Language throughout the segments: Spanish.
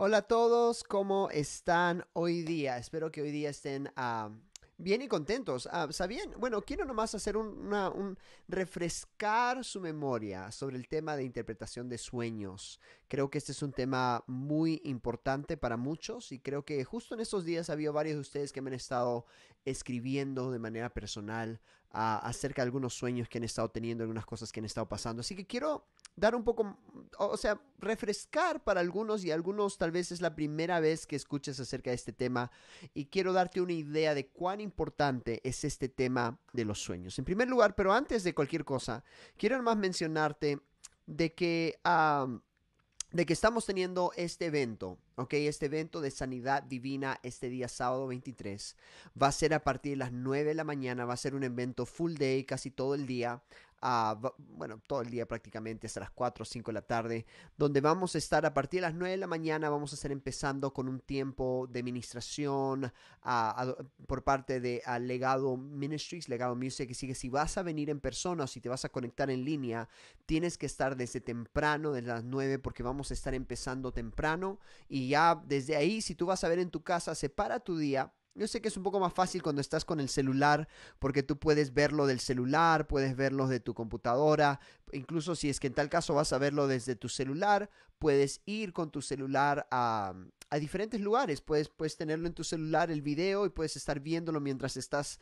Hola a todos, ¿cómo están hoy día? Espero que hoy día estén ah, bien y contentos. Ah, bueno, quiero nomás hacer un, refrescar su memoria sobre el tema de interpretación de sueños. Creo que este es un tema muy importante para muchos y creo que justo en estos días ha habido varios de ustedes que me han estado escribiendo de manera personal ah, acerca de algunos sueños que han estado teniendo, algunas cosas que han estado pasando. Así que quiero dar un poco, o sea, refrescar para algunos y algunos tal vez es la primera vez que escuchas acerca de este tema y quiero darte una idea de cuán importante es este tema de los sueños. En primer lugar, pero antes de cualquier cosa, quiero además mencionarte de que... Ah, de que estamos teniendo este evento, ¿ok? Este evento de sanidad divina este día sábado 23. Va a ser a partir de las 9 de la mañana, va a ser un evento full day, casi todo el día bueno, todo el día prácticamente hasta las 4 o 5 de la tarde, donde vamos a estar a partir de las 9 de la mañana, vamos a estar empezando con un tiempo de administración por parte de Legado Ministries, Legado Music, que que si vas a venir en persona o si te vas a conectar en línea, tienes que estar desde temprano, desde las 9, porque vamos a estar empezando temprano y ya desde ahí, si tú vas a ver en tu casa, separa tu día yo sé que es un poco más fácil cuando estás con el celular, porque tú puedes verlo del celular, puedes verlo de tu computadora, incluso si es que en tal caso vas a verlo desde tu celular, puedes ir con tu celular a, diferentes lugares, puedes, puedes tenerlo en tu celular el video y puedes estar viéndolo mientras estás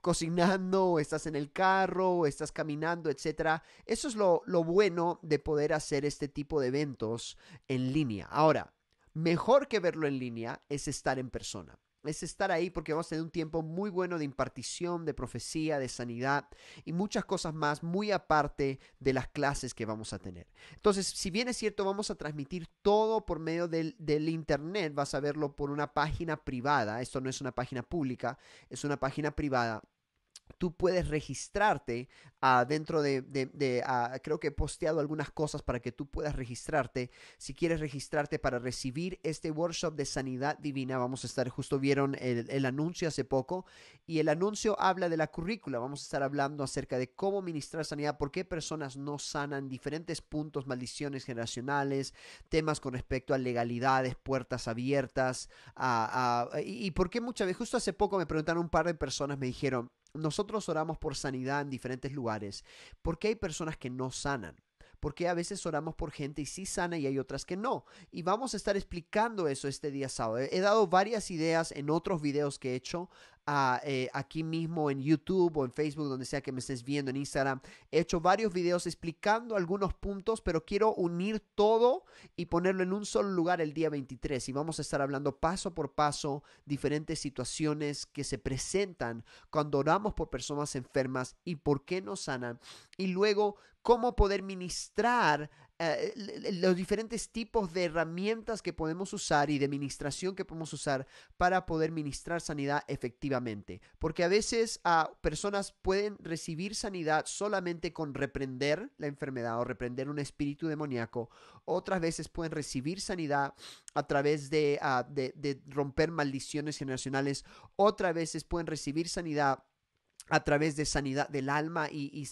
cocinando, o estás en el carro, o estás caminando, etc. Eso es lo bueno de poder hacer este tipo de eventos en línea. Ahora, mejor que verlo en línea es estar en persona es estar ahí porque vamos a tener un tiempo muy bueno de impartición, de profecía, de sanidad y muchas cosas más muy aparte de las clases que vamos a tener. Entonces, si bien es cierto, vamos a transmitir todo por medio del, del Internet, vas a verlo por una página privada, esto no es una página pública, es una página privada tú puedes registrarte ah, dentro de, ah, creo que he posteado algunas cosas para que tú puedas registrarte. Si quieres registrarte para recibir este workshop de sanidad divina, vamos a estar, justo vieron el, anuncio hace poco y el anuncio habla de la currícula. Vamos a estar hablando acerca de cómo ministrar sanidad, por qué personas no sanan, diferentes puntos, maldiciones generacionales, temas con respecto a legalidades, puertas abiertas, ah, y, y por qué muchas veces, justo hace poco me preguntaron un par de personas, me dijeron, nosotros oramos por sanidad en diferentes lugares. porque hay personas que no sanan? porque a veces oramos por gente y sí sana y hay otras que no. Y vamos a estar explicando eso este día sábado. He dado varias ideas en otros videos que he hecho eh, aquí mismo en YouTube o en Facebook, donde sea que me estés viendo, en Instagram. He hecho varios videos explicando algunos puntos, pero quiero unir todo y ponerlo en un solo lugar el día 23. Y vamos a estar hablando paso por paso diferentes situaciones que se presentan cuando oramos por personas enfermas y por qué no sanan. Y luego, cómo poder ministrar eh, los diferentes tipos de herramientas que podemos usar y de administración que podemos usar para poder ministrar sanidad efectivamente. Porque a veces a personas pueden recibir sanidad solamente con reprender la enfermedad o reprender un espíritu demoníaco. Otras veces pueden recibir sanidad a través de, ah, de, de romper maldiciones generacionales. Otras veces pueden recibir sanidad a través de sanidad del alma y,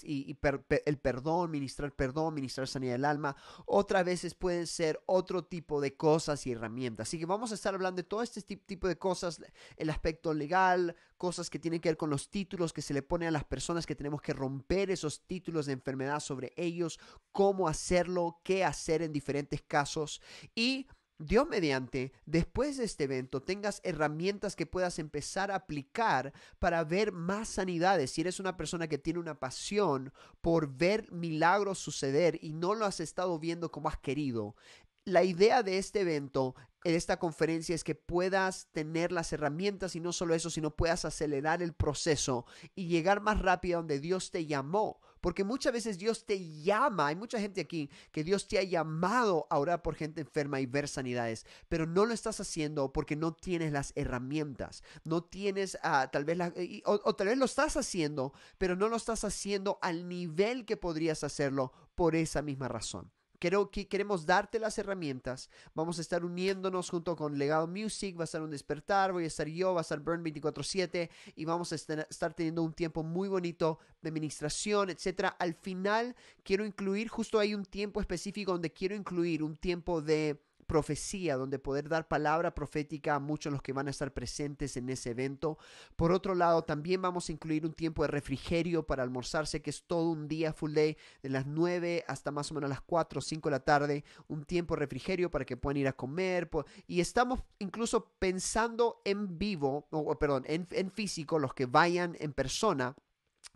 el perdón, ministrar perdón, ministrar sanidad del alma. Otras veces pueden ser otro tipo de cosas y herramientas. Así que vamos a estar hablando de todo este tipo de cosas, el aspecto legal, cosas que tienen que ver con los títulos que se le ponen a las personas, que tenemos que romper esos títulos de enfermedad sobre ellos, cómo hacerlo, qué hacer en diferentes casos y Dios mediante, después de este evento, tengas herramientas que puedas empezar a aplicar para ver más sanidades. Si eres una persona que tiene una pasión por ver milagros suceder y no lo has estado viendo como has querido, la idea de este evento, de esta conferencia, es que puedas tener las herramientas y no solo eso, sino puedas acelerar el proceso y llegar más rápido a donde Dios te llamó. Porque muchas veces Dios te llama, hay mucha gente aquí que Dios te ha llamado a orar por gente enferma y ver sanidades, pero no lo estás haciendo porque no tienes las herramientas, no tienes ah, tal vez, la, o tal vez lo estás haciendo, pero no lo estás haciendo al nivel que podrías hacerlo por esa misma razón que queremos darte las herramientas. Vamos a estar uniéndonos junto con Legado Music, va a ser un despertar, voy a estar yo, va a estar Burn 24/7 y vamos a estar teniendo un tiempo muy bonito de administración, etcétera. Al final quiero incluir, justo hay un tiempo específico donde quiero incluir un tiempo de profecía, donde poder dar palabra profética a muchos de los que van a estar presentes en ese evento. Por otro lado, también vamos a incluir un tiempo de refrigerio para almorzarse, que es todo un día full day, de las 9 hasta más o menos las 4 o 5 de la tarde, un tiempo de refrigerio para que puedan ir a comer. Y estamos incluso pensando en vivo, o, perdón, en físico, los que vayan en persona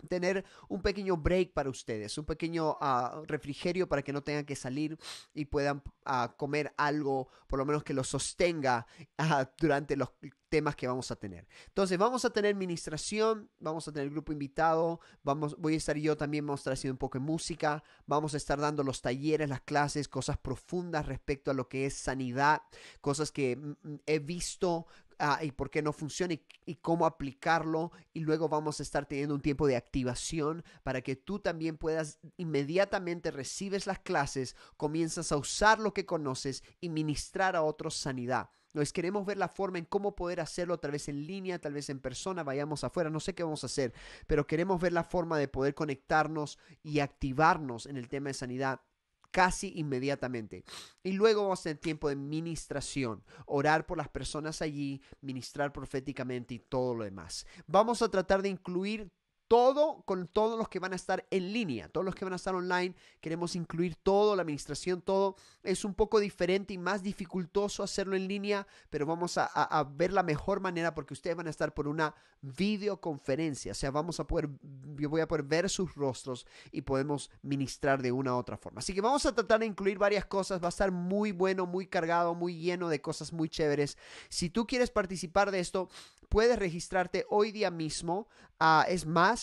tener un pequeño break para ustedes, un pequeño ah, refrigerio para que no tengan que salir y puedan ah, comer algo, por lo menos que los sostenga ah, durante los temas que vamos a tener. Entonces, vamos a tener ministración, vamos a tener grupo invitado, vamos, voy a estar yo también, vamos a estar haciendo un poco de música, vamos a estar dando los talleres, las clases, cosas profundas respecto a lo que es sanidad, cosas que mm, mm, he visto, Ah, y por qué no funciona y, cómo aplicarlo. Y luego vamos a estar teniendo un tiempo de activación para que tú también puedas inmediatamente recibes las clases, comienzas a usar lo que conoces y ministrar a otros sanidad. Nos queremos ver la forma en cómo poder hacerlo, tal vez en línea, tal vez en persona, vayamos afuera, no sé qué vamos a hacer, pero queremos ver la forma de poder conectarnos y activarnos en el tema de sanidad casi inmediatamente. Y luego vamos a tener tiempo de ministración, orar por las personas allí, ministrar proféticamente y todo lo demás. Vamos a tratar de incluir todo con todos los que van a estar en línea, todos los que van a estar online, queremos incluir todo, la administración, todo. Es un poco diferente y más dificultoso hacerlo en línea, pero vamos a, ver la mejor manera porque ustedes van a estar por una videoconferencia, o sea, vamos a poder, yo voy a poder ver sus rostros y podemos ministrar de una u otra forma. Así que vamos a tratar de incluir varias cosas, va a estar muy bueno, muy cargado, muy lleno de cosas muy chéveres. Si tú quieres participar de esto, puedes registrarte hoy día mismo, ah, es más,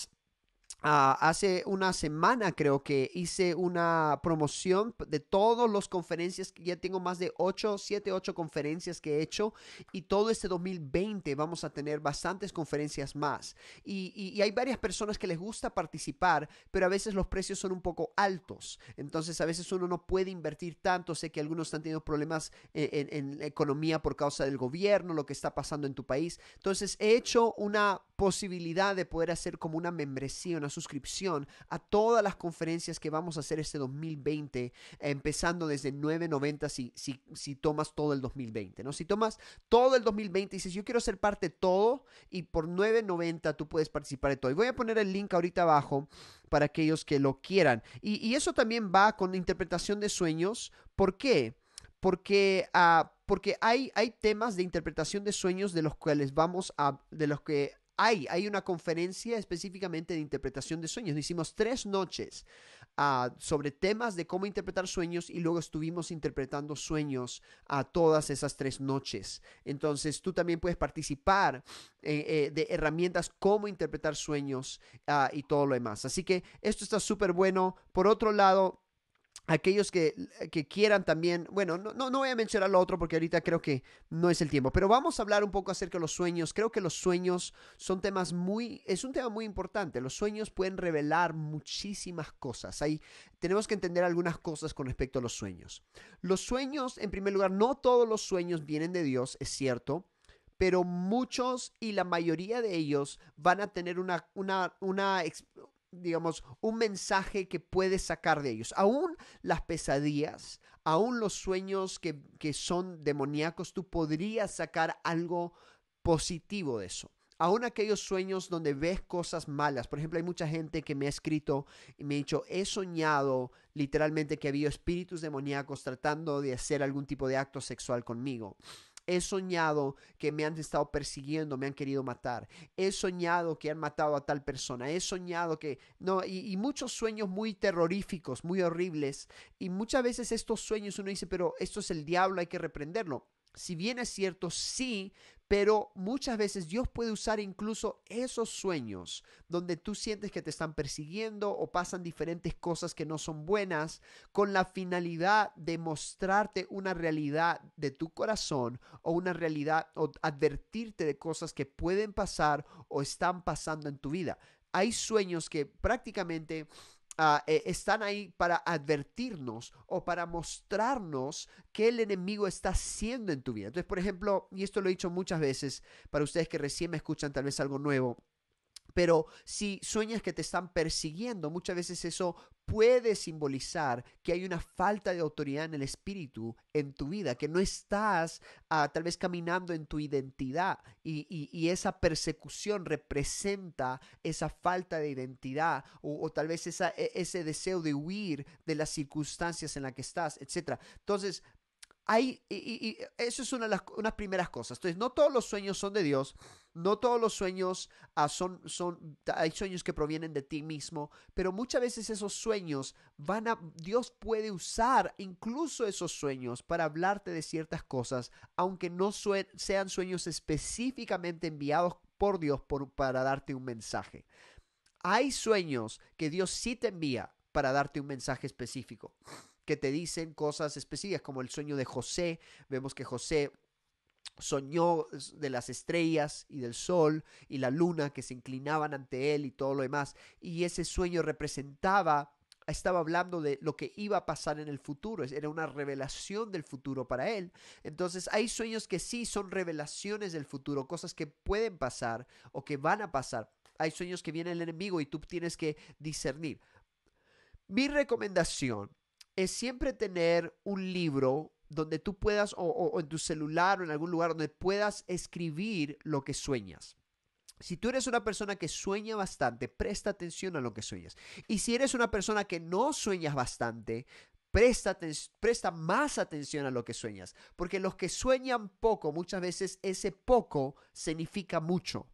Ah, hace una semana creo que hice una promoción de todas las conferencias, ya tengo más de 8, 7, 8 conferencias que he hecho y todo este 2020 vamos a tener bastantes conferencias más. Y, hay varias personas que les gusta participar, pero a veces los precios son un poco altos, entonces a veces uno no puede invertir tanto, sé que algunos están teniendo problemas e, en, la economía por causa del gobierno, lo que está pasando en tu país, entonces he hecho una posibilidad de poder hacer como una membresía, suscripción a todas las conferencias que vamos a hacer este 2020, empezando desde 9.90 si, si, si tomas todo el 2020, ¿no? Si tomas todo el 2020 y dices, yo quiero ser parte de todo y por 9.90 tú puedes participar de todo. Y voy a poner el link ahorita abajo para aquellos que lo quieran. Y, y eso también va con interpretación de sueños. ¿Por qué? Porque, ah, porque hay, hay temas de interpretación de sueños de los cuales vamos a, de los que hay, una conferencia específicamente de interpretación de sueños. hicimos tres noches ah, sobre temas de cómo interpretar sueños y luego estuvimos interpretando sueños a ah, todas esas tres noches. Entonces tú también puedes participar eh, eh, de herramientas cómo interpretar sueños ah, y todo lo demás. Así que esto está súper bueno. Por otro lado, aquellos eh, que, quieran también, bueno, no, no, voy a mencionar lo otro porque ahorita creo que no es el tiempo, pero vamos a hablar un poco acerca de los sueños. Creo que los sueños son temas muy, es un tema muy importante. Los sueños pueden revelar muchísimas cosas. Ahí tenemos que entender algunas cosas con respecto a los sueños. Los sueños, en primer lugar, no todos los sueños vienen de Dios, es cierto. Pero muchos y la mayoría de ellos van a tener una, una, una, digamos, un mensaje que puedes sacar de ellos. Aún las pesadillas, aún los sueños que, son demoníacos, tú podrías sacar algo positivo de eso aún aquellos sueños donde ves cosas malas. Por ejemplo, hay mucha gente que me ha escrito y me ha dicho, he soñado literalmente que había espíritus demoníacos tratando de hacer algún tipo de acto sexual conmigo. He soñado que me han estado persiguiendo, me han querido matar. He soñado que han matado a tal persona. He soñado que... No, y, y muchos sueños muy terroríficos, muy horribles. Y muchas veces estos sueños uno dice, pero esto es el diablo, hay que reprenderlo si bien es cierto, sí, pero muchas veces Dios puede usar incluso esos sueños donde tú sientes que te están persiguiendo o pasan diferentes cosas que no son buenas con la finalidad de mostrarte una realidad de tu corazón o una realidad o advertirte de cosas que pueden pasar o están pasando en tu vida. Hay sueños que prácticamente Ah, eh, están ahí para advertirnos o para mostrarnos que el enemigo está haciendo en tu vida. Entonces, por ejemplo, y esto lo he dicho muchas veces para ustedes que recién me escuchan tal vez algo nuevo, pero si sueñas que te están persiguiendo, muchas veces eso puede simbolizar que hay una falta de autoridad en el espíritu en tu vida, que no estás ah, tal vez caminando en tu identidad y, esa persecución representa esa falta de identidad o, tal vez e, ese deseo de huir de las circunstancias en las que estás, etc. Entonces, hay, y, eso es una de las primeras cosas. Entonces, no todos los sueños son de Dios, no todos los sueños ah, son, son, hay sueños que provienen de ti mismo, pero muchas veces esos sueños van a, Dios puede usar incluso esos sueños para hablarte de ciertas cosas, aunque no sean sueños específicamente enviados por Dios para darte un mensaje. Hay sueños que Dios sí te envía para darte un mensaje específico que te dicen cosas específicas, como el sueño de José. Vemos que José soñó de las estrellas y del sol y la luna que se inclinaban ante él y todo lo demás. Y ese sueño representaba estaba hablando de lo que iba a pasar en el futuro, era una revelación del futuro para él. Entonces hay sueños que sí son revelaciones del futuro, cosas que pueden pasar o que van a pasar. Hay sueños que viene el enemigo y tú tienes que discernir. Mi recomendación es siempre tener un libro donde tú puedas, o, en tu celular o en algún lugar donde puedas escribir lo que sueñas. Si tú eres una persona que sueña bastante, presta atención a lo que sueñas. Y si eres una persona que no sueñas bastante, Presta, presta, más atención a lo que sueñas, porque los que sueñan poco, muchas veces ese poco significa mucho.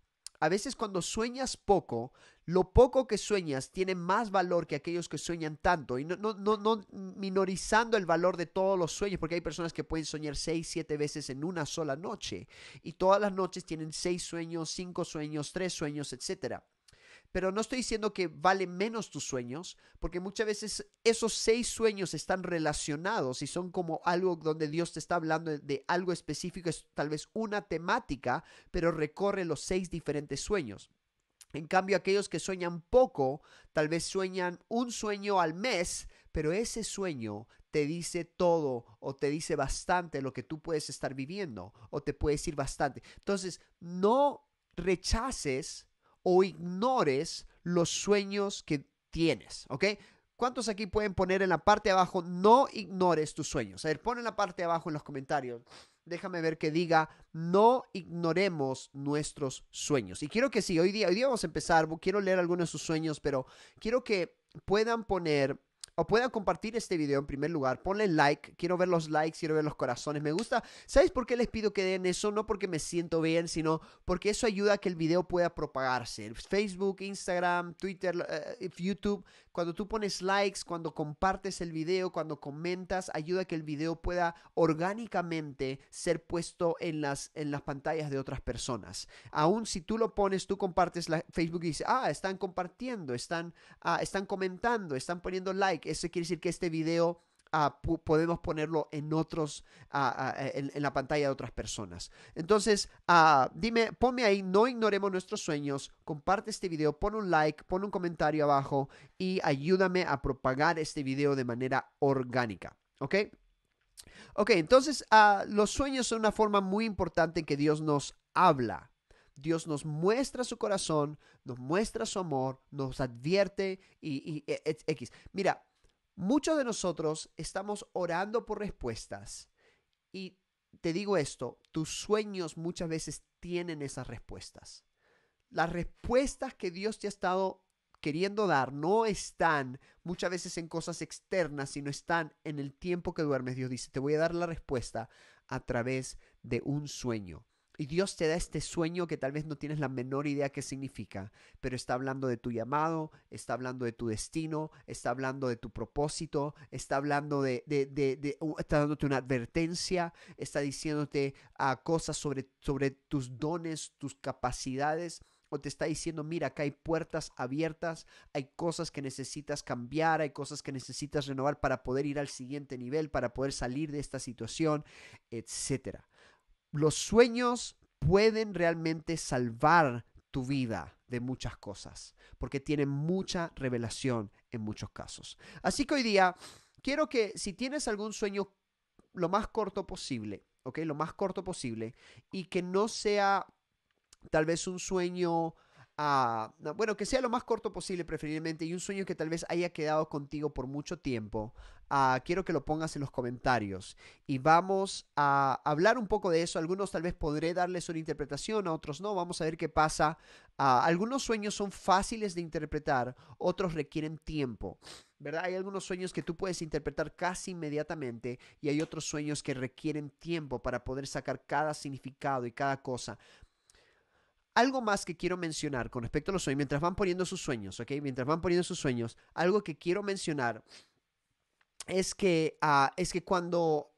A veces cuando sueñas poco, lo poco que sueñas tiene más valor que aquellos que sueñan tanto. Y no, no, no, minorizando el valor de todos los sueños, porque hay personas que pueden soñar seis, siete veces en una sola noche. Y todas las noches tienen seis sueños, cinco sueños, tres sueños, etcétera. Pero no estoy diciendo que valen menos tus sueños, porque muchas veces esos seis sueños están relacionados y son como algo donde Dios te está hablando de algo específico, es tal vez una temática, pero recorre los seis diferentes sueños. En cambio, aquellos que sueñan poco, tal vez sueñan un sueño al mes, pero ese sueño te dice todo o te dice bastante lo que tú puedes estar viviendo o te puede decir bastante. Entonces, no rechaces o ignores los sueños que tienes, ¿ok? ¿Cuántos aquí pueden poner en la parte de abajo, no ignores tus sueños? A ver, pon en la parte de abajo en los comentarios. Déjame ver que diga, no ignoremos nuestros sueños. Y quiero que sí, hoy día, hoy día vamos a empezar, quiero leer algunos de sus sueños, pero quiero que puedan poner o puedan compartir este video en primer lugar. Ponle like, quiero ver los likes, quiero ver los corazones, me gusta. ¿Sabes por qué les pido que den eso? No porque me siento bien, sino porque eso ayuda a que el video pueda propagarse. Facebook, Instagram, Twitter, eh, eh, YouTube, cuando tú pones likes, cuando compartes el video, cuando comentas, ayuda a que el video pueda orgánicamente ser puesto en las, en las pantallas de otras personas. Aún si tú lo pones, tú compartes la, Facebook y dice, ah, están compartiendo, están, ah, están comentando, están poniendo like eso quiere decir que este video ah, podemos ponerlo en otros, ah, ah, eh, en, la pantalla de otras personas. Entonces, dime, ponme ahí, no ignoremos nuestros sueños, comparte este video, pon un like, pon un comentario abajo y ayúdame a propagar este video de manera orgánica. ¿Ok? Ok, entonces los sueños son una forma muy importante en que Dios nos habla. Dios nos muestra su corazón, nos muestra su amor, nos advierte y X. E, e, Mira, Muchos de nosotros estamos orando por respuestas y te digo esto, tus sueños muchas veces tienen esas respuestas. Las respuestas que Dios te ha estado queriendo dar no están muchas veces en cosas externas, sino están en el tiempo que duermes. Dios dice, te voy a dar la respuesta a través de un sueño. Y Dios te da este sueño que tal vez no tienes la menor idea qué significa, pero está hablando de tu llamado, está hablando de tu destino, está hablando de tu propósito, está hablando de, está dándote una advertencia, está diciéndote ah, cosas sobre, sobre tus dones, tus capacidades o te está diciendo, mira, acá hay puertas abiertas, hay cosas que necesitas cambiar, hay cosas que necesitas renovar para poder ir al siguiente nivel, para poder salir de esta situación, etcétera los sueños pueden realmente salvar tu vida de muchas cosas, porque tienen mucha revelación en muchos casos. Así que hoy día quiero que si tienes algún sueño lo más corto posible, ¿ok? Lo más corto posible y que no sea tal vez un sueño bueno, que sea lo más corto posible preferiblemente y un sueño que tal vez haya quedado contigo por mucho tiempo, ah, quiero que lo pongas en los comentarios y vamos a hablar un poco de eso. Algunos tal vez podré darles una interpretación, a otros no, vamos a ver qué pasa. Ah, algunos sueños son fáciles de interpretar, otros requieren tiempo. ¿Verdad? Hay algunos sueños que tú puedes interpretar casi inmediatamente y hay otros sueños que requieren tiempo para poder sacar cada significado y cada cosa. Algo más que quiero mencionar con respecto a los sueños, mientras van poniendo sus sueños, Mientras van poniendo sus sueños, algo que quiero mencionar es que, ah, es que cuando,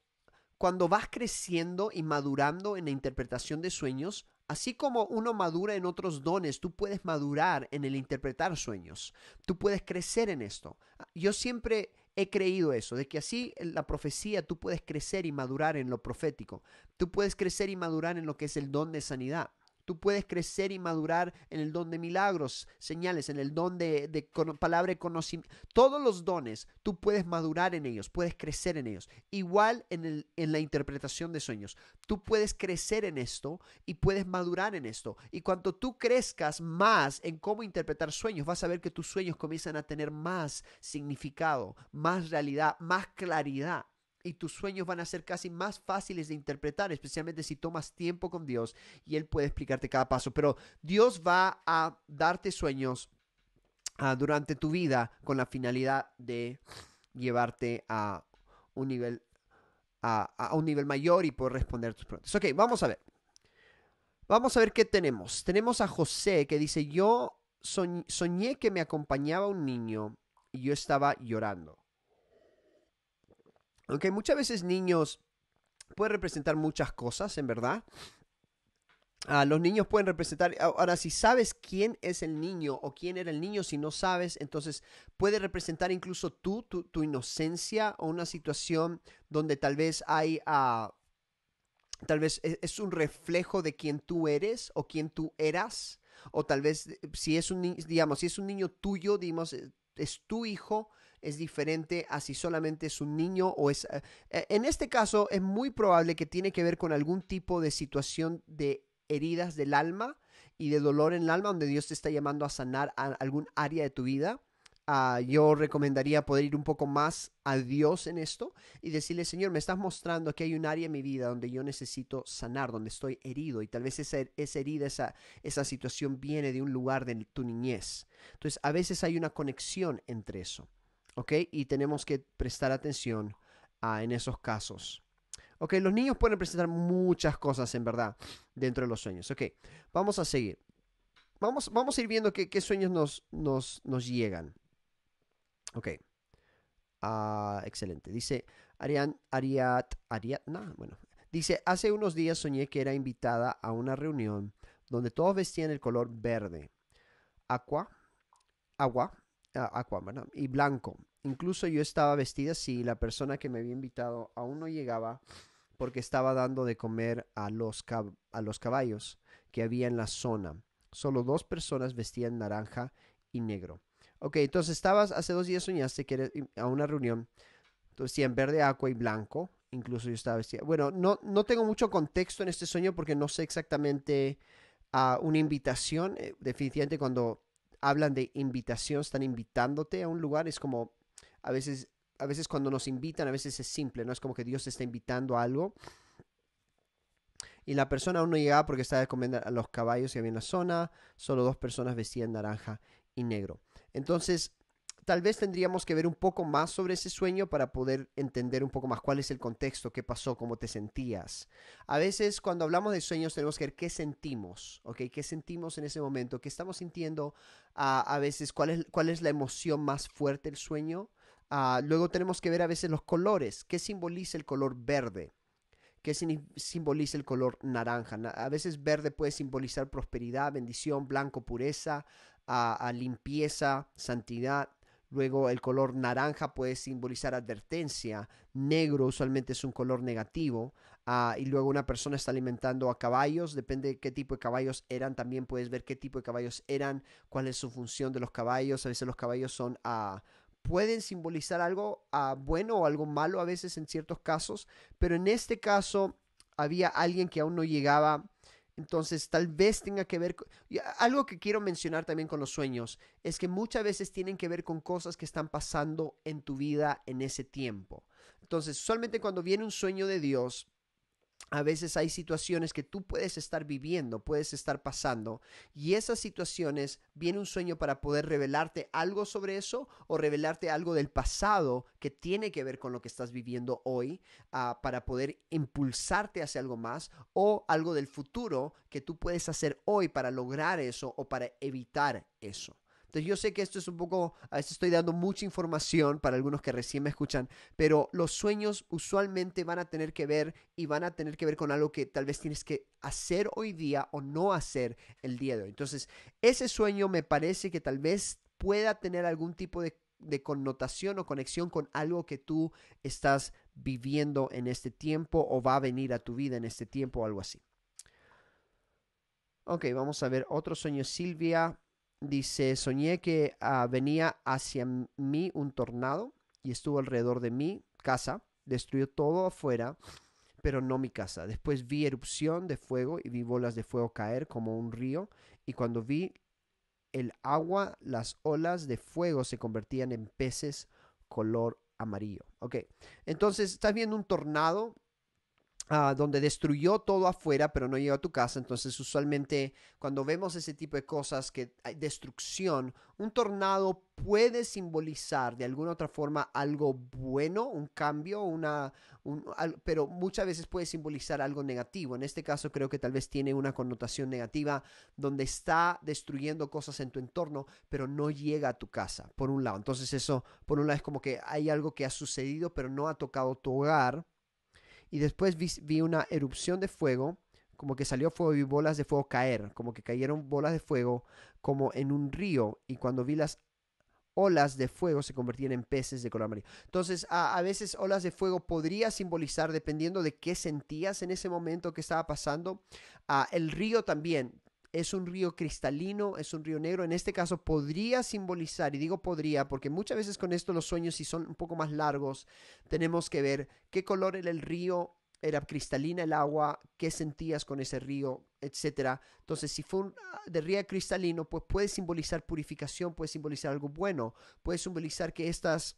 cuando vas creciendo y madurando en la interpretación de sueños, Así como uno madura en otros dones, tú puedes madurar en el interpretar sueños. Tú puedes crecer en esto. Yo siempre he creído eso, de que así en la profecía tú puedes crecer y madurar en lo profético. Tú puedes crecer y madurar en lo que es el don de sanidad. Tú puedes crecer y madurar en el don de milagros, señales, en el don de, palabra y conocimiento. Todos los dones, tú puedes madurar en ellos, puedes crecer en ellos. Igual en, el, en la interpretación de sueños. Tú puedes crecer en esto y puedes madurar en esto. Y cuanto tú crezcas más en cómo interpretar sueños, vas a ver que tus sueños comienzan a tener más significado, más realidad, más claridad y tus sueños van a ser casi más fáciles de interpretar, especialmente si tomas tiempo con Dios y Él puede explicarte cada paso. Pero Dios va a darte sueños ah, durante tu vida con la finalidad de llevarte a un nivel, a, un nivel mayor y poder responder tus preguntas. Ok, vamos a ver. Vamos a ver qué tenemos. Tenemos a José que dice, yo soñé que me acompañaba un niño y yo estaba llorando. Okay, muchas veces niños pueden representar muchas cosas, en verdad. Ah, los niños pueden representar, ahora si sabes quién es el niño o quién era el niño, si no sabes, entonces puede representar incluso tú, tu, inocencia o una situación donde tal vez hay, ah, tal vez e, es, un reflejo de quién tú eres o quién tú eras, o tal vez eh, si es un, digamos, si es un niño tuyo, digamos, eh, es tu hijo, es diferente a si solamente es un niño o es... Eh, eh, en este caso es muy probable que tiene que ver con algún tipo de situación de heridas del alma y de dolor en el alma donde Dios te está llamando a sanar a algún área de tu vida. Ah, yo recomendaría poder ir un poco más a Dios en esto y decirle, Señor, me estás mostrando que hay un área en mi vida donde yo necesito sanar, donde estoy herido y tal vez esa, herida, esa, esa situación viene de un lugar de tu niñez. Entonces, a veces hay una conexión entre eso. ¿Ok? Y tenemos que prestar atención a, en esos casos. ¿Ok? Los niños pueden presentar muchas cosas, en verdad, dentro de los sueños. ¿Ok? Vamos a seguir. Vamos, vamos a ir viendo qué, sueños nos, nos, llegan. Ok. Ah, excelente. Dice Ariad Ariat, Ariadna. Bueno, dice: Hace unos días soñé que era invitada a una reunión donde todos vestían el color verde. agua, agua Aquaman y blanco. Incluso yo estaba vestida si la persona que me había invitado aún no llegaba porque estaba dando de comer a los, a los caballos que había en la zona. Solo dos personas vestían naranja y negro. Ok, entonces estabas, hace dos días soñaste que eres a una reunión. Entonces, sí, en verde, agua y blanco. Incluso yo estaba vestida. Bueno, no, no tengo mucho contexto en este sueño porque no sé exactamente a ah, una invitación. Eh, definitivamente cuando hablan de invitación, están invitándote a un lugar, es como a veces, a veces cuando nos invitan, a veces es simple, no es como que Dios te está invitando a algo. Y la persona aún no llegaba porque estaba comiendo a los caballos que había en la zona, solo dos personas vestían naranja y negro. Entonces, Tal vez tendríamos que ver un poco más sobre ese sueño para poder entender un poco más cuál es el contexto, qué pasó, cómo te sentías. A veces cuando hablamos de sueños tenemos que ver qué sentimos, ¿ok? ¿Qué sentimos en ese momento? ¿Qué estamos sintiendo? Ah, a veces, ¿cuál es, ¿cuál es la emoción más fuerte del sueño? Ah, luego tenemos que ver a veces los colores. ¿Qué simboliza el color verde? ¿Qué simboliza el color naranja? A veces verde puede simbolizar prosperidad, bendición, blanco pureza, ah, limpieza, santidad. Luego el color naranja puede simbolizar advertencia, negro usualmente es un color negativo ah, y luego una persona está alimentando a caballos, depende de qué tipo de caballos eran, también puedes ver qué tipo de caballos eran, cuál es su función de los caballos, a veces los caballos son... Ah, pueden simbolizar algo ah, bueno o algo malo a veces en ciertos casos, pero en este caso había alguien que aún no llegaba entonces, tal vez tenga que ver... Algo que quiero mencionar también con los sueños es que muchas veces tienen que ver con cosas que están pasando en tu vida en ese tiempo. Entonces, solamente cuando viene un sueño de Dios, a veces hay situaciones que tú puedes estar viviendo, puedes estar pasando, y esas situaciones viene un sueño para poder revelarte algo sobre eso o revelarte algo del pasado que tiene que ver con lo que estás viviendo hoy ah, para poder impulsarte hacia algo más o algo del futuro que tú puedes hacer hoy para lograr eso o para evitar eso. Entonces yo sé que esto es un poco, a estoy dando mucha información para algunos que recién me escuchan, pero los sueños usualmente van a tener que ver y van a tener que ver con algo que tal vez tienes que hacer hoy día o no hacer el día de hoy. Entonces ese sueño me parece que tal vez pueda tener algún tipo de de connotación o conexión con algo que tú estás viviendo en este tiempo o va a venir a tu vida en este tiempo o algo así. Ok, vamos a ver otro sueño. Silvia Dice, soñé que ah, venía hacia mí un tornado y estuvo alrededor de mi casa, destruyó todo afuera, pero no mi casa. Después vi erupción de fuego y vi bolas de fuego caer como un río y cuando vi el agua, las olas de fuego se convertían en peces color amarillo. Ok, entonces estás viendo un tornado Ah, donde destruyó todo afuera, pero no llegó a tu casa. Entonces, usualmente, cuando vemos ese tipo de cosas, que hay destrucción, un tornado puede simbolizar de alguna otra forma algo bueno, un cambio, una, pero muchas veces puede simbolizar algo negativo. En este caso creo que tal vez tiene una connotación negativa donde está destruyendo cosas en tu entorno, pero no llega a tu casa, por un lado. Entonces eso, por un lado, es como que hay algo que ha sucedido, pero no ha tocado tu hogar y después vi, una erupción de fuego, como que salió fuego y vi bolas de fuego caer, como que cayeron bolas de fuego como en un río y cuando vi las olas de fuego se convertían en peces de color amarillo. Entonces, a, veces olas de fuego podría simbolizar, dependiendo de qué sentías en ese momento que estaba pasando, el río también es un río cristalino, es un río negro. En este caso podría simbolizar, y digo podría, porque muchas veces con esto los sueños, si son un poco más largos, tenemos que ver qué color era el río, era cristalina el agua, qué sentías con ese río, etc. Entonces, si fue un, ah, de río cristalino, pues puede simbolizar purificación, puede simbolizar algo bueno, puede simbolizar que estas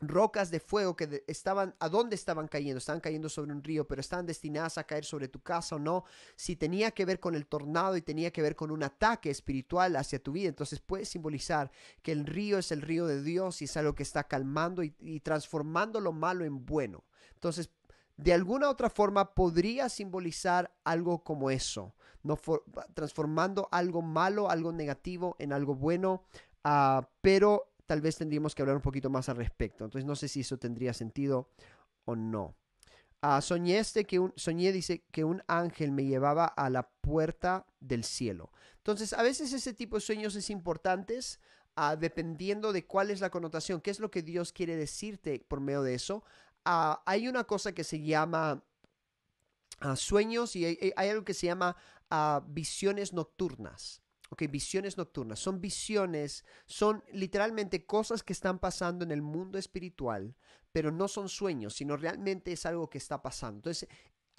rocas de fuego que estaban, ¿a dónde estaban cayendo? Estaban cayendo sobre un río, pero estaban destinadas a caer sobre tu casa o no. Si tenía que ver con el tornado y tenía que ver con un ataque espiritual hacia tu vida, entonces puede simbolizar que el río es el río de Dios y es algo que está calmando y, transformando lo malo en bueno. Entonces, de alguna otra forma podría simbolizar algo como eso, ¿no? transformando algo malo, algo negativo en algo bueno, ah, pero tal vez tendríamos que hablar un poquito más al respecto. Entonces no sé si eso tendría sentido o no. Ah, soñé, este que un, soñé, dice, que un ángel me llevaba a la puerta del cielo. Entonces, a veces ese tipo de sueños es importantes ah, dependiendo de cuál es la connotación, qué es lo que Dios quiere decirte por medio de eso. Ah, hay una cosa que se llama sueños y hay, hay, algo que se llama visiones nocturnas. Ok, visiones nocturnas. Son visiones, son literalmente cosas que están pasando en el mundo espiritual, pero no son sueños, sino realmente es algo que está pasando. Entonces,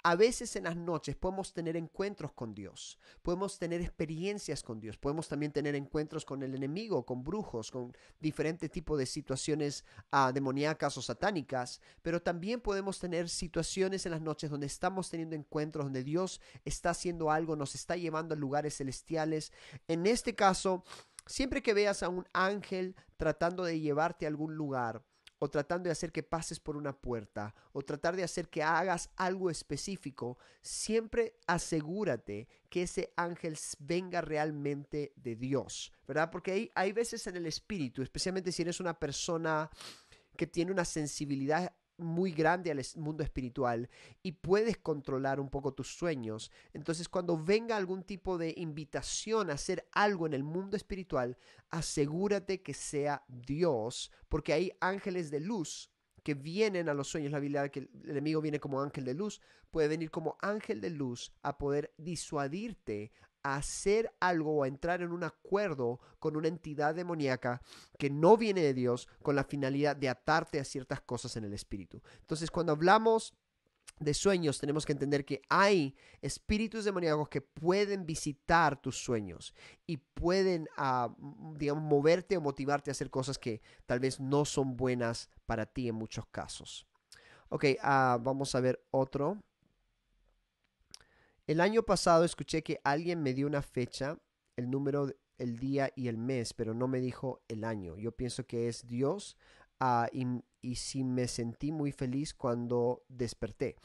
a veces en las noches podemos tener encuentros con Dios, podemos tener experiencias con Dios, podemos también tener encuentros con el enemigo, con brujos, con diferentes tipos de situaciones ah, demoníacas o satánicas, pero también podemos tener situaciones en las noches donde estamos teniendo encuentros, donde Dios está haciendo algo, nos está llevando a lugares celestiales. En este caso, siempre que veas a un ángel tratando de llevarte a algún lugar, o tratando de hacer que pases por una puerta, o tratar de hacer que hagas algo específico, siempre asegúrate que ese ángel venga realmente de Dios, ¿verdad? Porque hay, hay veces en el espíritu, especialmente si eres una persona que tiene una sensibilidad muy grande al mundo espiritual y puedes controlar un poco tus sueños. Entonces, cuando venga algún tipo de invitación a hacer algo en el mundo espiritual, asegúrate que sea Dios, porque hay ángeles de luz que vienen a los sueños. La habilidad que el enemigo viene como ángel de luz, puede venir como ángel de luz a poder disuadirte hacer algo o entrar en un acuerdo con una entidad demoníaca que no viene de Dios con la finalidad de atarte a ciertas cosas en el espíritu. Entonces, cuando hablamos de sueños, tenemos que entender que hay espíritus demoníacos que pueden visitar tus sueños y pueden, ah, digamos, moverte o motivarte a hacer cosas que tal vez no son buenas para ti en muchos casos. Ok, ah, vamos a ver otro. El año pasado escuché que alguien me dio una fecha, el número, el día y el mes, pero no me dijo el año. Yo pienso que es Dios ah, y, sí si me sentí muy feliz cuando desperté.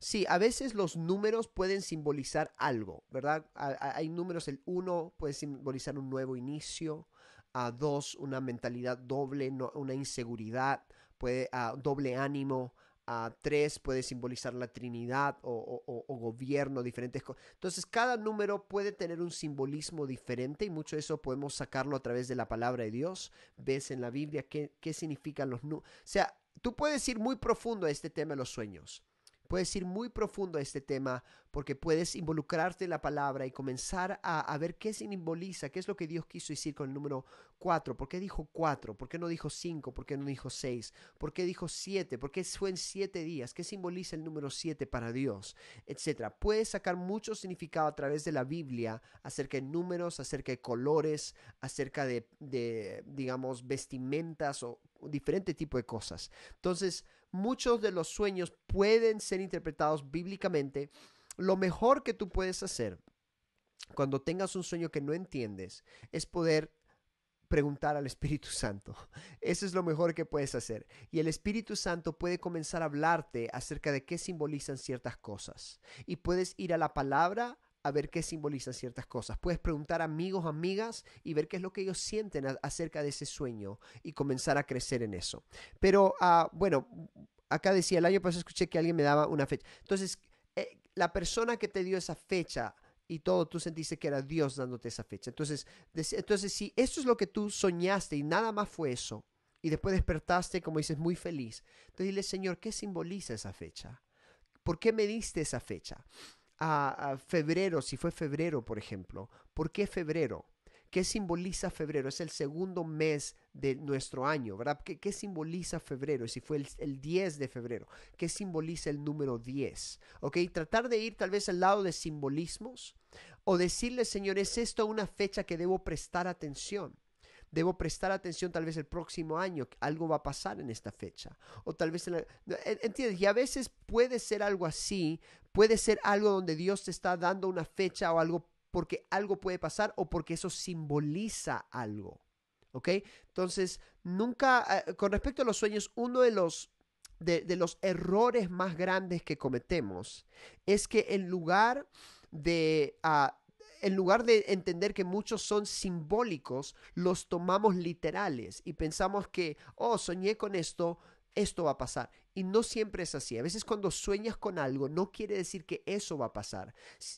Sí, a veces los números pueden simbolizar algo, ¿verdad? Hay números, el 1 puede simbolizar un nuevo inicio, a 2 una mentalidad doble, no, una inseguridad, puede, ah, doble ánimo, a tres puede simbolizar la Trinidad o, gobierno, diferentes cosas. Entonces, cada número puede tener un simbolismo diferente y mucho de eso podemos sacarlo a través de la palabra de Dios. Ves en la Biblia qué, qué significan los números. O sea, tú puedes ir muy profundo a este tema de los sueños. Puedes ir muy profundo a este tema porque puedes involucrarte en la palabra y comenzar a, ver qué simboliza, qué es lo que Dios quiso decir con el número 4. ¿Por qué dijo 4? ¿Por qué no dijo 5? ¿Por qué no dijo 6? ¿Por qué dijo 7? ¿Por qué fue en 7 días? ¿Qué simboliza el número 7 para Dios? Etcétera. Puedes sacar mucho significado a través de la Biblia acerca de números, acerca de colores, acerca de, de digamos, vestimentas o diferente tipo de cosas. Entonces, muchos de los sueños pueden ser interpretados bíblicamente, lo mejor que tú puedes hacer cuando tengas un sueño que no entiendes es poder preguntar al Espíritu Santo. Eso es lo mejor que puedes hacer. Y el Espíritu Santo puede comenzar a hablarte acerca de qué simbolizan ciertas cosas. Y puedes ir a la palabra a ver qué simbolizan ciertas cosas. Puedes preguntar a amigos, amigas y ver qué es lo que ellos sienten acerca de ese sueño y comenzar a crecer en eso. Pero ah, bueno, acá decía, el año pasado escuché que alguien me daba una fecha. Entonces, eh, la persona que te dio esa fecha y todo, tú sentiste que era Dios dándote esa fecha. Entonces, entonces si eso es lo que tú soñaste y nada más fue eso, y después despertaste, como dices, muy feliz, entonces dile, Señor, ¿qué simboliza esa fecha? ¿Por qué me diste esa fecha? a, febrero, si fue febrero, por ejemplo. ¿Por qué febrero? ¿Qué simboliza febrero? Es el segundo mes de nuestro año, ¿verdad? ¿Qué, qué simboliza febrero? Si fue el, 10 de febrero, ¿qué simboliza el número 10? ¿Ok? Tratar de ir tal vez al lado de simbolismos o decirle, Señor, es esto una fecha que debo prestar atención. Debo prestar atención tal vez el próximo año, algo va a pasar en esta fecha. O tal vez, entiendes, y a veces puede ser algo así, Puede ser algo donde Dios te está dando una fecha o algo porque algo puede pasar o porque eso simboliza algo. ¿Ok? Entonces, nunca, eh, con respecto a los sueños, uno de los, de, los errores más grandes que cometemos es que en lugar de... Ah, en lugar de entender que muchos son simbólicos, los tomamos literales y pensamos que, oh, soñé con esto, esto va a pasar. Y no siempre es así. A veces cuando sueñas con algo, no quiere decir que eso va a pasar,